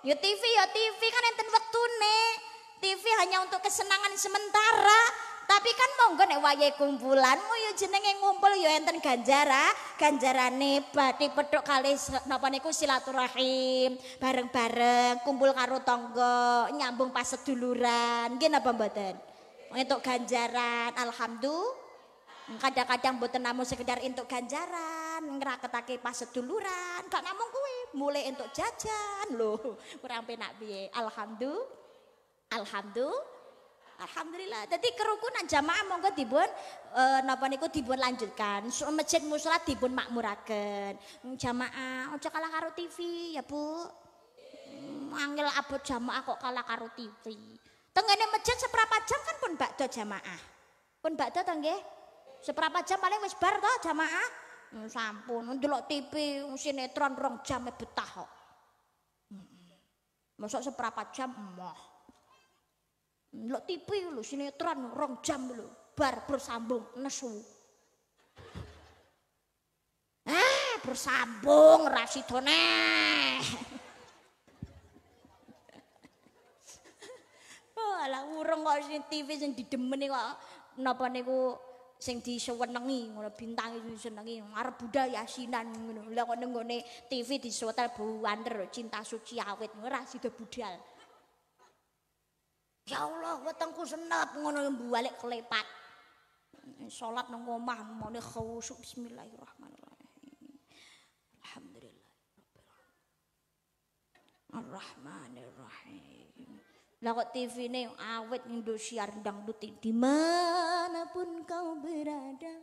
Speaker 1: Ya TV ya TV kan enten waktu TV hanya untuk kesenangan sementara. Tapi kan monggo nek waya kumpulanmu ya jenenge ngumpul ya enten ganjara, ganjarane badhe petuk kali napa niku silaturahim, bareng-bareng kumpul karo tonggo, nyambung pas seduluran. Nggih napa mboten? Untuk ganjaran, alhamdulillah. Kadang-kadang mboten namung sekedar untuk ganjaran. ngerak ketake pas seduluran gak namung kue mulai untuk jajan lho kurang penak piye alhamdulillah alhamdulillah Alhamdulillah. Jadi kerukunan jamaah monggo dibun e, eh, napa niku dibun lanjutkan. Masjid musola dibun makmuraken. Hmm, jamaah ojek kalah karo TV ya, Bu. Hmm, angel abot jamaah kok kalah karo TV. Tengene masjid seberapa jam kan pun bakdo jamaah. Pun bakdo to nggih? Seberapa jam paling wis bar to jamaah? sampun ndelok TV sinetron rong jam e betah kok. Mosok seberapa jam emoh. Ndelok TV lho sinetron rong jam lho bar bersambung nesu. Ah, bersambung rasidone. Oh, ala urung kok sing TV sing didemeni kok napa niku sing disewenengi ngono bintang sing disenengi arep budha yasinan ngono lha kok neng gone TV di hotel Bu Wander cinta suci awet ora sida budal Ya Allah wetengku senep ngono yo mbalik kelepat salat nang omah mone khusyuk bismillahirrahmanirrahim Alhamdulillah Arrahmanirrahim Lah kok TV-ne awet Indosiar dangdut dimanapun kau berada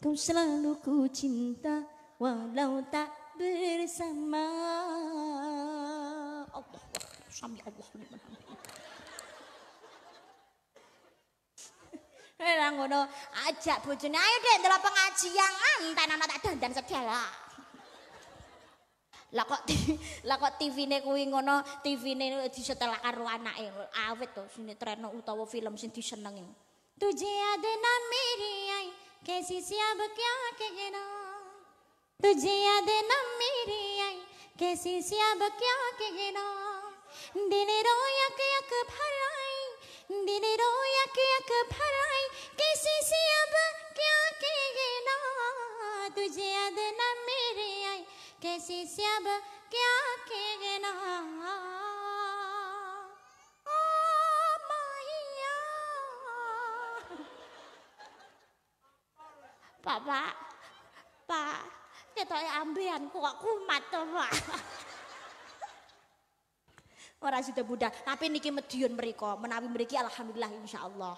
Speaker 1: Kau selalu ku cinta walau tak bersama Allah Sami Allah Hei eh, ngono ajak bojone ayo Dek ndelok pengajian enten ana tak dandan sedala lah kok lah TV ne kuwi ngono TV ne disetel karo anake awet to sinetron utawa film sing disenengi tuje ad na meri ai kaisi si ab kya kehna tuje ad na meri ai kaisi si ab kya kehna din ro yak yak bhar ai din ro yak yak bhar kaisi si ab kya kehna tuje ad na कैसी सब क्या के गना Bapak, Pak, ketoke ambean kok kumat to, Pak. Ora sida budak, tapi niki medion mriku, menawi mriki alhamdulillah insyaallah.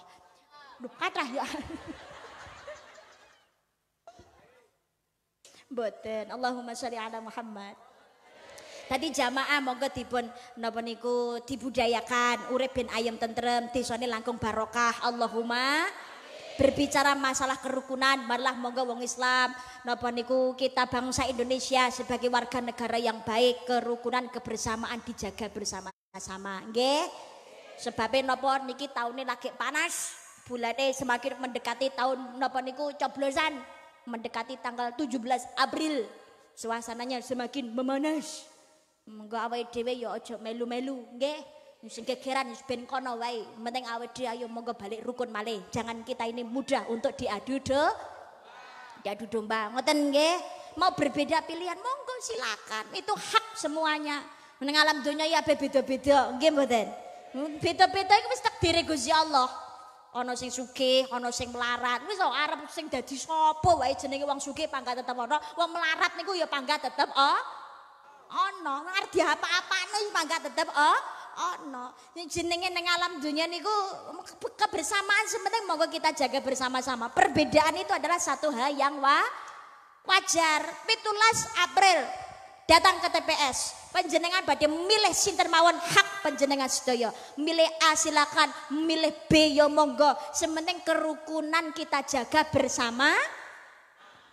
Speaker 1: Duh, kathah ya. Boten, Allahumma sholli ala Muhammad. Tadi jamaah monggo dipun napa niku dibudayakan urip ben ayem tentrem desane langkung barokah Allahumma berbicara masalah kerukunan marilah monggo wong Islam napa niku kita bangsa Indonesia sebagai warga negara yang baik kerukunan kebersamaan dijaga bersama-sama nggih sebabnya napa niki tahunnya lagi panas bulannya semakin mendekati tahun napa niku coblosan mendekati tanggal 17 April suasananya semakin memanas. Mengko awake dhewe ya aja melu-melu, nggih. Sing gegeran ben kono wae. Penting awake dhewe ayo monggo balik rukun malih. Jangan kita ini mudah untuk diadu do. Diadu domba. Ngoten nggih. Mau berbeda pilihan monggo silakan. Itu hak semuanya. Menengalam alam donya ya beda-beda, nggih mboten. Beda-beda iku wis takdire Gusti Allah ana sing sugih, sing melarat. Wis to arep sing dadi sapa wae jenenge wong suge pangkat tetep ono. wong melarat niku ya pangkat tetep oh. Ana, arep diapa-apane pangkat tetep oh. Ana. Jenenge ning alam dunia niku kebersamaan sebenarnya monggo kita jaga bersama-sama. Perbedaan itu adalah satu hal yang wa wajar. 17 April datang ke TPS penjenengan badhe milih sinten mawon hak penjenengan sedaya milih A silakan milih B ya monggo sementing kerukunan kita jaga bersama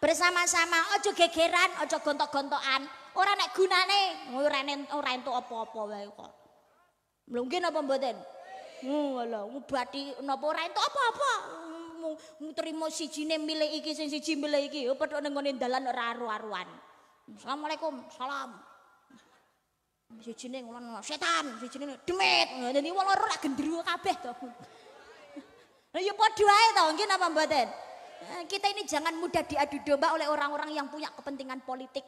Speaker 1: bersama-sama ojo gegeran ojo gontok-gontokan orang nek gunane ora orang entuk apa-apa wae kok mlungkin apa mboten ngono hmm, ubati napa ora entuk apa-apa mung siji sijine milih iki sing siji milih iki oh, padha nang ngene dalan ora aru-aruan aru aruan Assalamualaikum, salam. Sijine ngulon setan, sijine demit. Dadi wong loro lak gendruwo kabeh to. Lah ya padha ae to, nggih napa mboten? Eh, kita ini jangan mudah diadu domba oleh orang-orang yang punya kepentingan politik.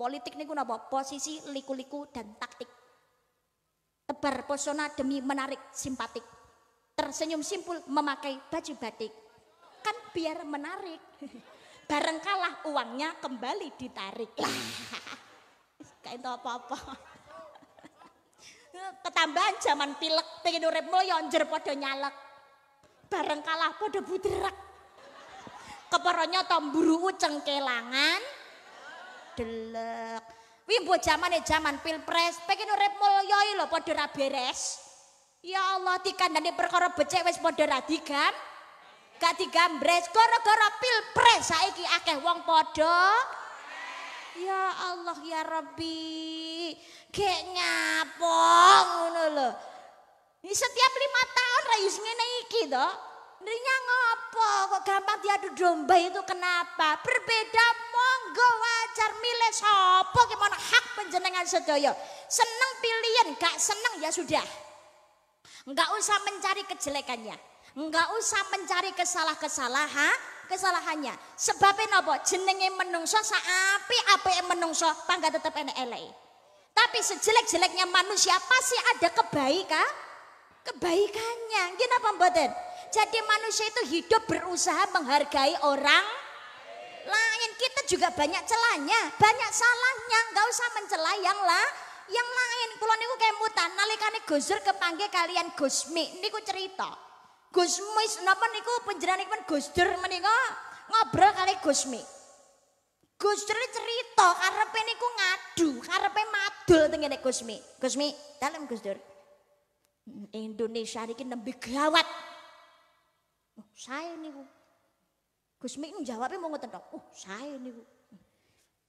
Speaker 1: Politik niku napa? Posisi liku-liku dan taktik. Tebar pesona demi menarik simpatik. Tersenyum simpul memakai baju batik. Kan biar menarik. bareng kalah uangnya kembali ditarik. Lah, tau apa-apa. Ketambahan zaman pilek, pengen urip yonjer ya, jer padha nyalek. kalah padha budrek. Keparonya tomburu kelangan, Delek. Wih zaman ya zaman pilpres, pengen urip mulai ya, iya lho padha beres. Ya Allah dikandani perkara becek wis padha ra Gak digambres gara-gara pilpres saiki akeh wong podok Ya Allah ya Rabbi. Gek ngapo ngono lho. Ini setiap lima tahun rayus ngene iki to. Ngerinya ngopo kok gampang diadu domba itu kenapa? Berbeda monggo wajar milih sapa ki hak panjenengan sedaya. Seneng pilihan gak seneng ya sudah. Enggak usah mencari kejelekannya. Enggak usah mencari kesalah-kesalahan, kesalahannya. Sebabnya nopo jenenge menungso saapi api menungso pangga tetep ene elei. Tapi sejelek-jeleknya manusia pasti ada kebaikan, kebaikannya. gimana pembuatan? Jadi manusia itu hidup berusaha menghargai orang lain. Kita juga banyak celahnya, banyak salahnya. Enggak usah mencela yang lah, yang lain. Kulo niku kemutan nalikane Gusur kepangge kalian Gusmi niku cerita. Gusmis napa niku panjenenganipun Gusdur menika ngobrol kali Gusmi. Gusdur cerita karepe niku ngadu, karepe madul teng ngene Gusmi. Gusmi, dalem Gusdur. Indonesia iki nembe gawat. Oh, sae niku. Gusmi njawabe mau ngoten tok. Oh, sae niku.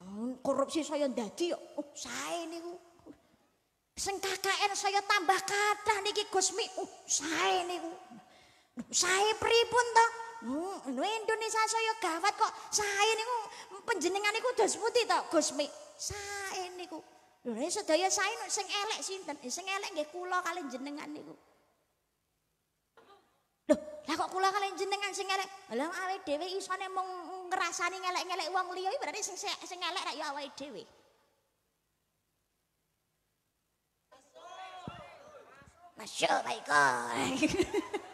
Speaker 1: Oh, korupsi saya dadi yo. Oh, sae niku. Sing KKN saya tambah kathah niki Gusmi. Oh, sae niku. Sae pripun toh hmm, Indonesia saya gawat kok Sae ini penjenengan niku dos putih toh gosmi Sae ini ku sedaya sae ini sing elek sinten eh, sing elek gak kulo kali jenengan ini loh lah kok kulo kali jenengan sing elek alam awe dewi isone mau ngerasani ngelek ngelek uang liyo berarti sing, sing elek rakyat awe dewi Masyur, baiklah.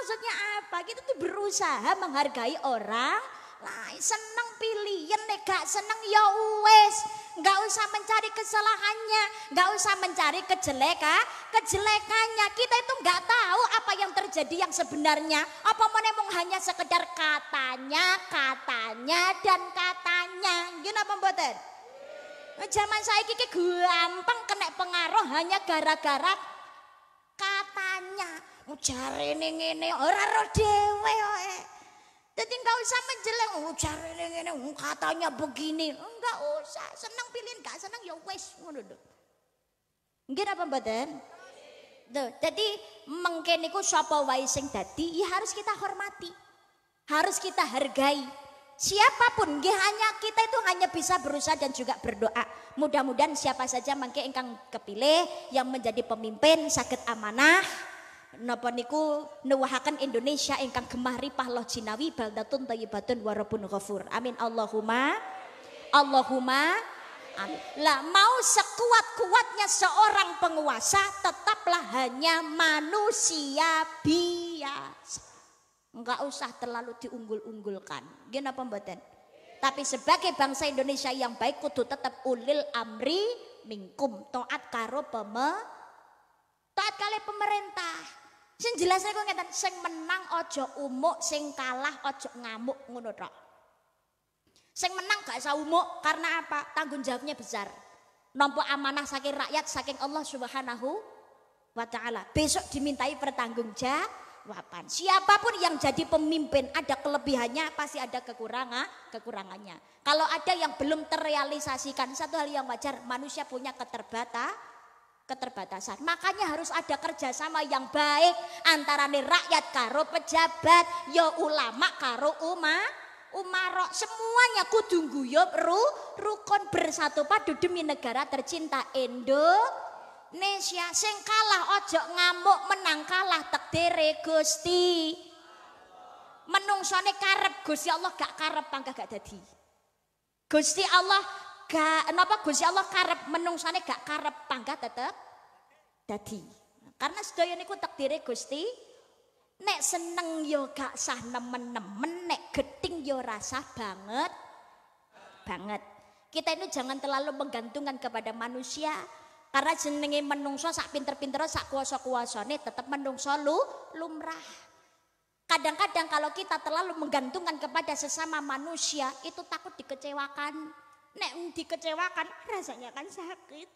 Speaker 1: maksudnya apa? Kita tuh berusaha menghargai orang lain. Seneng pilihan nih gak seneng ya wes. Gak usah mencari kesalahannya, gak usah mencari kejeleka, kejelekannya. Kita itu gak tahu apa yang terjadi yang sebenarnya. Apa menemung hanya sekedar katanya, katanya, dan katanya. gimana apa Zaman saya kiki gampang kena pengaruh hanya gara-gara aku jarene ngene orang roh dewe Jadi nggak usah menjelang. Oh, aku cari ngene, katanya begini. Enggak usah, Senang pilih enggak senang ya wes ngono lho. Nggih apa mboten? Tuh, jadi mungkin siapa sapa wae tadi, ya harus kita hormati. Harus kita hargai. Siapapun, gak hanya kita itu hanya bisa berusaha dan juga berdoa. Mudah-mudahan siapa saja mangke engkang kepilih yang menjadi pemimpin sakit amanah, napa niku nuwahaken Indonesia ingkang gemah ripah loh jinawi baldatun thayyibatun warabun ghafur. Amin Allahumma. Allahumma Amin. Lah mau sekuat-kuatnya seorang penguasa tetaplah hanya manusia biasa. Enggak usah terlalu diunggul-unggulkan. Gimana pembuatan? Tapi sebagai bangsa Indonesia yang baik kudu tetap ulil amri mingkum taat karo peme taat kali pemerintah. Sing jelas aku ngeten, sing menang ojo umuk, sing kalah ojo ngamuk ngono tok. Sing menang gak usah umuk karena apa? Tanggung jawabnya besar. Nompo amanah saking rakyat saking Allah Subhanahu wa taala. Besok dimintai pertanggung jawaban. Siapapun yang jadi pemimpin ada kelebihannya pasti ada kekurangan, kekurangannya. Kalau ada yang belum terrealisasikan satu hal yang wajar, manusia punya keterbatasan keterbatasan. Makanya harus ada kerjasama yang baik antara rakyat karo pejabat, yo ya ulama karo uma, umarok semuanya kudu guyub ru, rukun bersatu padu demi negara tercinta Indonesia. Sing kalah ojo ngamuk menang kalah tekdere Gusti. Menungsone karep Gusti Allah gak karep pangkah gak dadi. Gusti Allah gak napa Gusti ya Allah karep menungsane gak karep pangkat tetep dadi. Karena sedaya niku takdire Gusti. Nek seneng yo ya gak sah nemen-nemen, nek geting yo ya rasa banget banget. Kita ini jangan terlalu menggantungkan kepada manusia, karena jenenge menungso sak pinter-pinter sak kuasa-kuasane tetap menungso lu lumrah. Kadang-kadang kalau kita terlalu menggantungkan kepada sesama manusia itu takut dikecewakan. Nek dikecewakan rasanya kan sakit.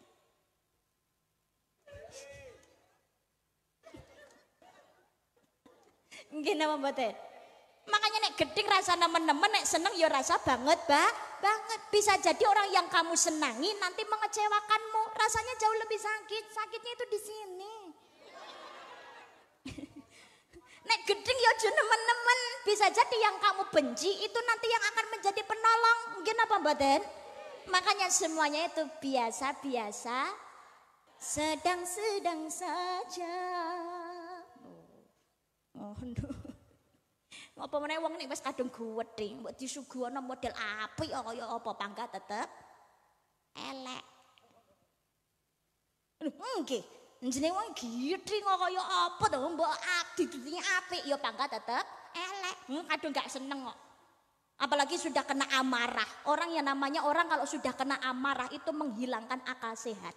Speaker 1: Nggih napa mboten? Makanya nek gedik rasa nemen-nemen, nek seneng ya rasa banget, bah, Banget. Bisa jadi orang yang kamu senangi nanti mengecewakanmu. Rasanya jauh lebih sakit. Sakitnya itu di sini. Nek gedik ya aja nemen-nemen. Bisa jadi yang kamu benci itu nanti yang akan menjadi penolong. Gimana apa, Mbak makanya semuanya itu biasa-biasa sedang-sedang saja oh no oh, ngapa mana uang nih mas kadung kuweting e, buat disuguhono model api oh ya apa bangga tetep elek enggih Jenis wong gitri ngoyo apa tuh mbok api gitri api yo bangga tetep elek hmm, kadung gak seneng kok Apalagi sudah kena amarah. Orang yang namanya orang kalau sudah kena amarah itu menghilangkan akal sehat.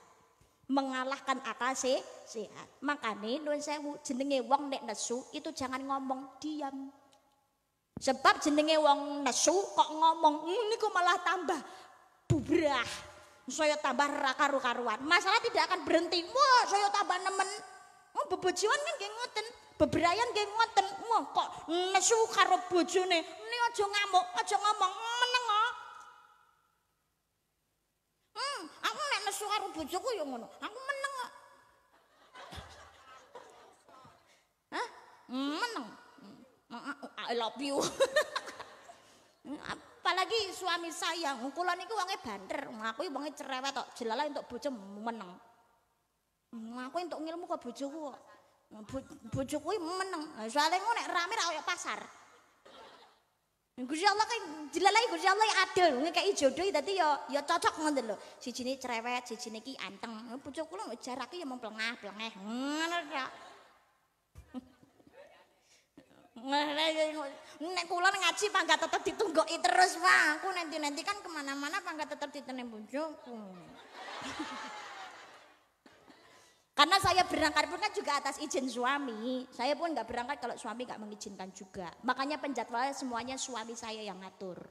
Speaker 1: Mengalahkan akal se sehat. Makanya nun sewu jenenge wong nek nesu itu jangan ngomong diam. Sebab jenenge wong nesu kok ngomong ini hmm, kok malah tambah bubrah. Saya tambah raka karuan. Masalah tidak akan berhenti. Wah, saya tambah nemen Oh bebojuan kan geng ngoten. beberayan geng ngoten. Wah kok nesu karo bojone. ini aja ngamuk, aja ngomong meneng oh. Hmm, aku nek nesu karo bojoku ya ngono. Aku meneng kok. Oh. Hah? Hmm, meneng. Hmm, hmm, I love you. Apalagi suami saya, ngukulan itu wangnya banter, aku wangnya cerewet jelala untuk bojo meneng. Hmm, aku entuk ngilmu kok bojoku kok. Hmm, bojoku meneng. Soale ngono nek rame ra koyo pasar. Hmm, Gusti Allah kan jelalai Gusti Allah ya ada ngekei jodoh tadi ya ya cocok ngono lho. Siji ne cerewet, siji ne ki anteng. Bojoku lho jarak ya memplengah, plengeh. Ngono ya. Nek kula ngaji pangga tetep ditunggoki terus, Pak. Aku nanti-nanti kan kemana mana pangga tetep ditene bojoku. Karena saya berangkat pun kan juga atas izin suami. Saya pun nggak berangkat kalau suami nggak mengizinkan juga. Makanya penjadwalnya semuanya suami saya yang ngatur.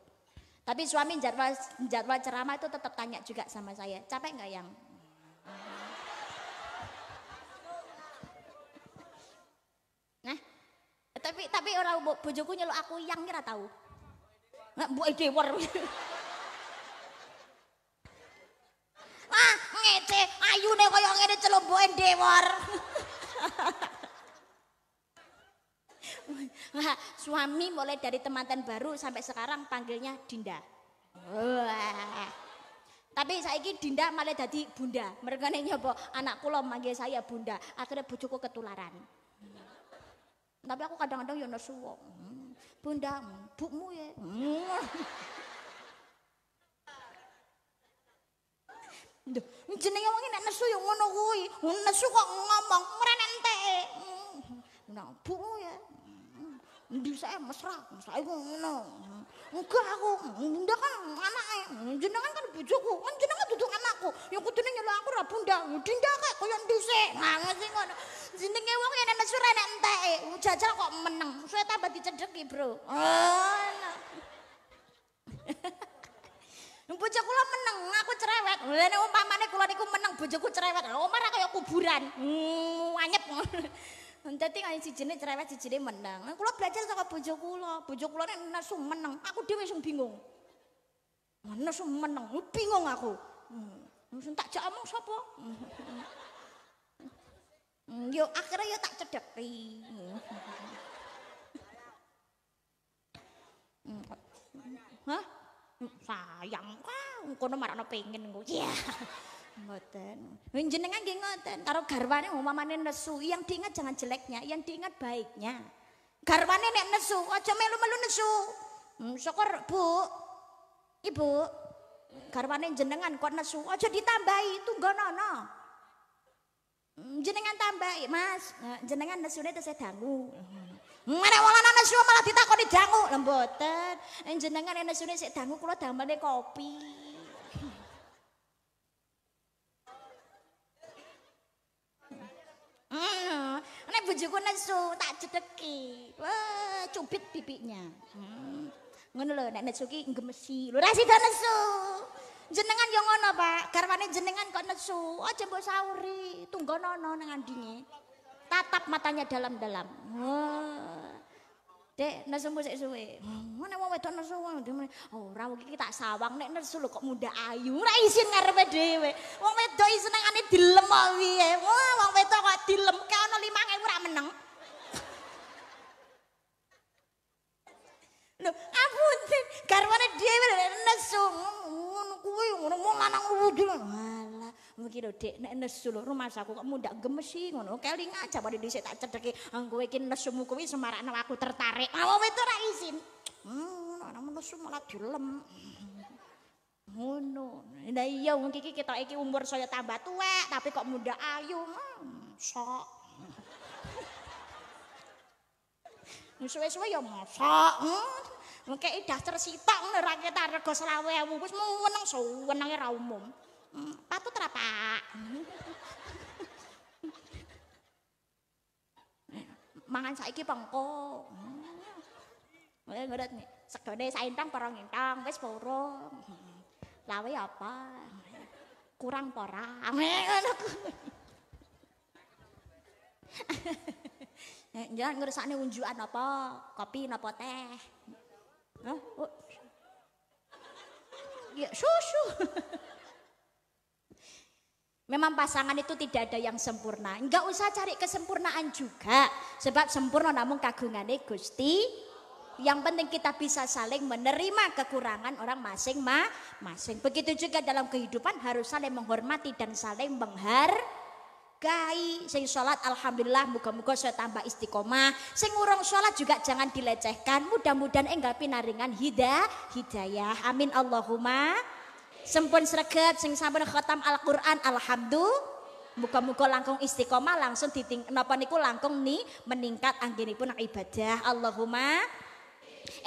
Speaker 1: Tapi suami jadwal jadwal ceramah itu tetap tanya juga sama saya. Capek nggak yang? Nah, tapi tapi orang bojoku nyeluk aku yang kira tahu. Nggak buat dewar. Wah, ngece, ayune koyong celomboke dewar. Nah, suami mulai dari teman temanten baru sampai sekarang panggilnya Dinda. Wah. Tapi saya ini Dinda malah jadi Bunda. Mereka nanya nyoba anak kula manggil saya Bunda. Akhirnya bujuku ketularan. Tapi aku kadang-kadang yono ya nesu hmm. Bunda, hmm, bukmu ya. Hmm. jenenge wong nek nesu yo ngono kuwi nesu kok ngomong meren enteke hmm. nah bu ya ndi saya mesra saya ngono ngono aku bunda kan anake jenengan kan bojoku kan jenengan duduk anakku ya kudune nyelok aku ra bunda dinda kek koyo ndise nang ngono jenenge wong nek nesu ra nek jajal kok meneng saya tambah dicedeki bro oh, Bojo kula meneng, aku cerewet. Lha nek umpamane kula niku meneng bojoku cerewet, omah ra kaya kuburan. Hmm, anyep. Dadi kaya siji jene cerewet, siji jene meneng. Kula belajar saka bojo kula. Bojo kula nek nesu meneng, aku dhewe sing bingung. Nesu meneng, bingung aku. Hmm, tak jak omong sapa? Hmm, yo akhirnya tak cedeki. Hmm. Hmm. Hah? sayang kan kono marakno pengen engko ya mboten jenengan nggih ngoten karo garwane umpamane oh, nesu yang diingat jangan jeleknya yang diingat baiknya garwane nek nesu aja melu-melu nesu hmm, syukur bu ibu garwane jenengan kok nesu aja ditambahi itu nono. Hmm, jenengan tambahi mas jenengan nesune tesih dangu hmm. mana wong lanang nesu kan malah ditakoni dangu. lembutan, mboten. Jenengan nesune sik dangu kula damane kopi. Hmm, nek bojoku nesu tak cedeki, Wah, cubit pipinya. Hmm. Ngono lho nek nesu ki gemesi. Lho ra dan nesu. Jenengan yang ngono, Pak. Garwane jenengan kok nesu. Aja mbok sauri, tunggono nang nengandingi, Tatap matanya dalam-dalam. Wah. Dek, nesu mu suwe. Mana oh, mau wedok nesu oh, wong di mana? Oh, rawu tak sawang nek nesu lo kok muda ayu. Ora isin ngarepe dhewe. Wong wedok isenengane dilem kok piye? Wah, wong wedok kok dilem ka ono 5000 ora meneng. Lho, ampun, garwane dhewe nesu. Ngono kuwi ngono mau lanang wudu. mikir dek nek nesu lo rumah saku kok muda gemesi ngono. Keling aja pada di tak cerdiki, Anggo iki nesumu kuwi semarakno aku tertarik. mau itu ora izin. Hmm, ana nesu malah dilem. Ngono. Lah iya wong iki kita iki umur saya tambah tua, tapi kok muda ayu. Hmm, sok. Suwe-suwe ya masak. Mengke hmm, dah tersitok ora ketarga 20.000 wis so, suwenenge ra umum patut terapa mangan saiki pengko Wah, ngurut nih, segede saintang porong intang, wes porong. Lawe apa? Kurang porang. Jangan ngerasane unjukan apa, kopi apa teh. Hah? Oh. Ya, susu. Memang pasangan itu tidak ada yang sempurna. Enggak usah cari kesempurnaan juga. Sebab sempurna namun kagungannya Gusti. Yang penting kita bisa saling menerima kekurangan orang masing-masing. Begitu juga dalam kehidupan harus saling menghormati dan saling menghar. Gai, Sing sholat alhamdulillah muka-muka saya tambah istiqomah. Sing urung sholat juga jangan dilecehkan. Mudah-mudahan enggak pinaringan hidayah. Hidayah. Amin Allahumma. Sempun sreget sing sampun khatam Al-Qur'an alhamdulillah. Muka-muka langkung istiqomah langsung diting napa niku langkung ni meningkat anggenipun ibadah. Allahumma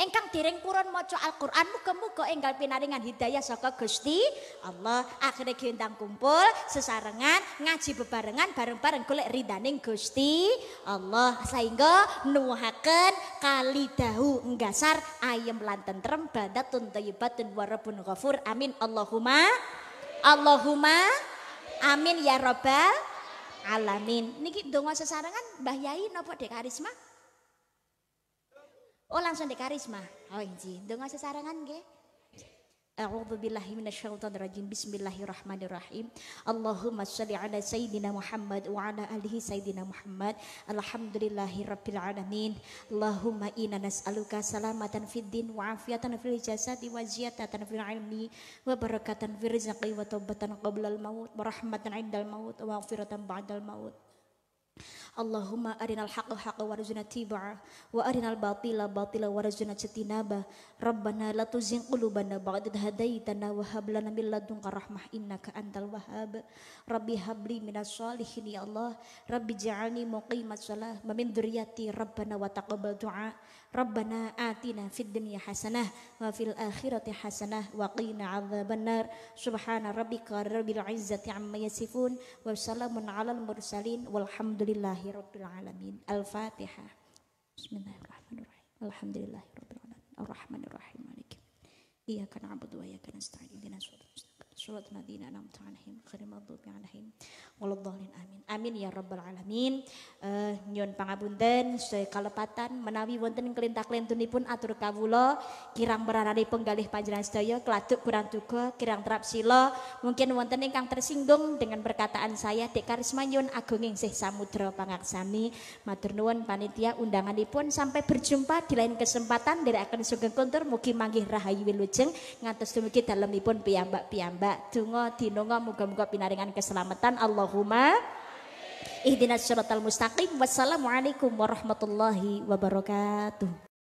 Speaker 1: engkang direng purun maca Al-Qur'an muga-muga enggal pinaringan hidayah soko Gusti Allah akhirnya gendang kumpul sesarengan ngaji bebarengan bareng-bareng golek ridaning Gusti Allah sehingga nuhaken kalidahu ngasar ayam lan tentrem badatun thayyibatun warabun ghafur amin Allahumma Allahumma amin ya robbal alamin niki donga sesarengan Mbah Yai napa Dek Karisma Oh langsung di karisma. Oh inji. Dengar sesarangan ge. A'udzu billahi minasyaitonir rajim. Bismillahirrahmanirrahim. Allahumma shalli ala sayyidina Muhammad wa ala alihi sayyidina Muhammad. Alhamdulillahi rabbil alamin. Allahumma inna nas'aluka salamatan fid din wa afiatan fil jasadi wa ziyatatan fil ilmi wa barakatan fil rizqi wa taubatan qabla al maut wa rahmatan 'indal maut wa afiratan ba'dal maut. Allahumma arinal haqqa haqqa warzuqna tibaa wa arinal batila batila warzuqna cetinaba Rabbana la tuzigh qulubana ba'da idh hadaitana wa hab min ladunka rahmah innaka antal wahhab Rabbi habli minas solihin ya Allah Rabbi jani muqimat shalah wa min dzurriyyati Rabbana wa taqabbal du'a ربنا آتنا في الدنيا حسنة وفي الآخرة حسنة وقينا عذاب النار سبحان ربك رب العزة عما يصفون وسلام على المرسلين والحمد لله رب العالمين الفاتحة بسم الله الرحمن الرحيم الحمد لله رب العالمين الرحمن الرحيم مالك إياك نعبد وإياك نستعين اهدنا الصراط المستقيم صراط الذين أنعمت عليهم غير المغضوب عليهم ولا Amin, Amin ya rabbal alamin uh, nyun pangapunten kalepatan menawi wonten kelintak kelintunipun atur kawula kirang berarani penggalih panjenengan sedaya kelatuk kurang tuga kirang terap sila mungkin wonten ingkang tersinggung dengan perkataan saya Dek Karisma nyun ageng inggih samudra pangaksami matur nuwun panitia undanganipun sampai berjumpa di lain kesempatan dari akan sugeng kontur mugi manggih rahayu wilujeng ngantos dumugi dalemipun piyambak-piyambak piyambak donga moga muga-muga pinaringan keselamatan Allahumma Ihdinas syaratal mustaqim. Wassalamualaikum warahmatullahi wabarakatuh.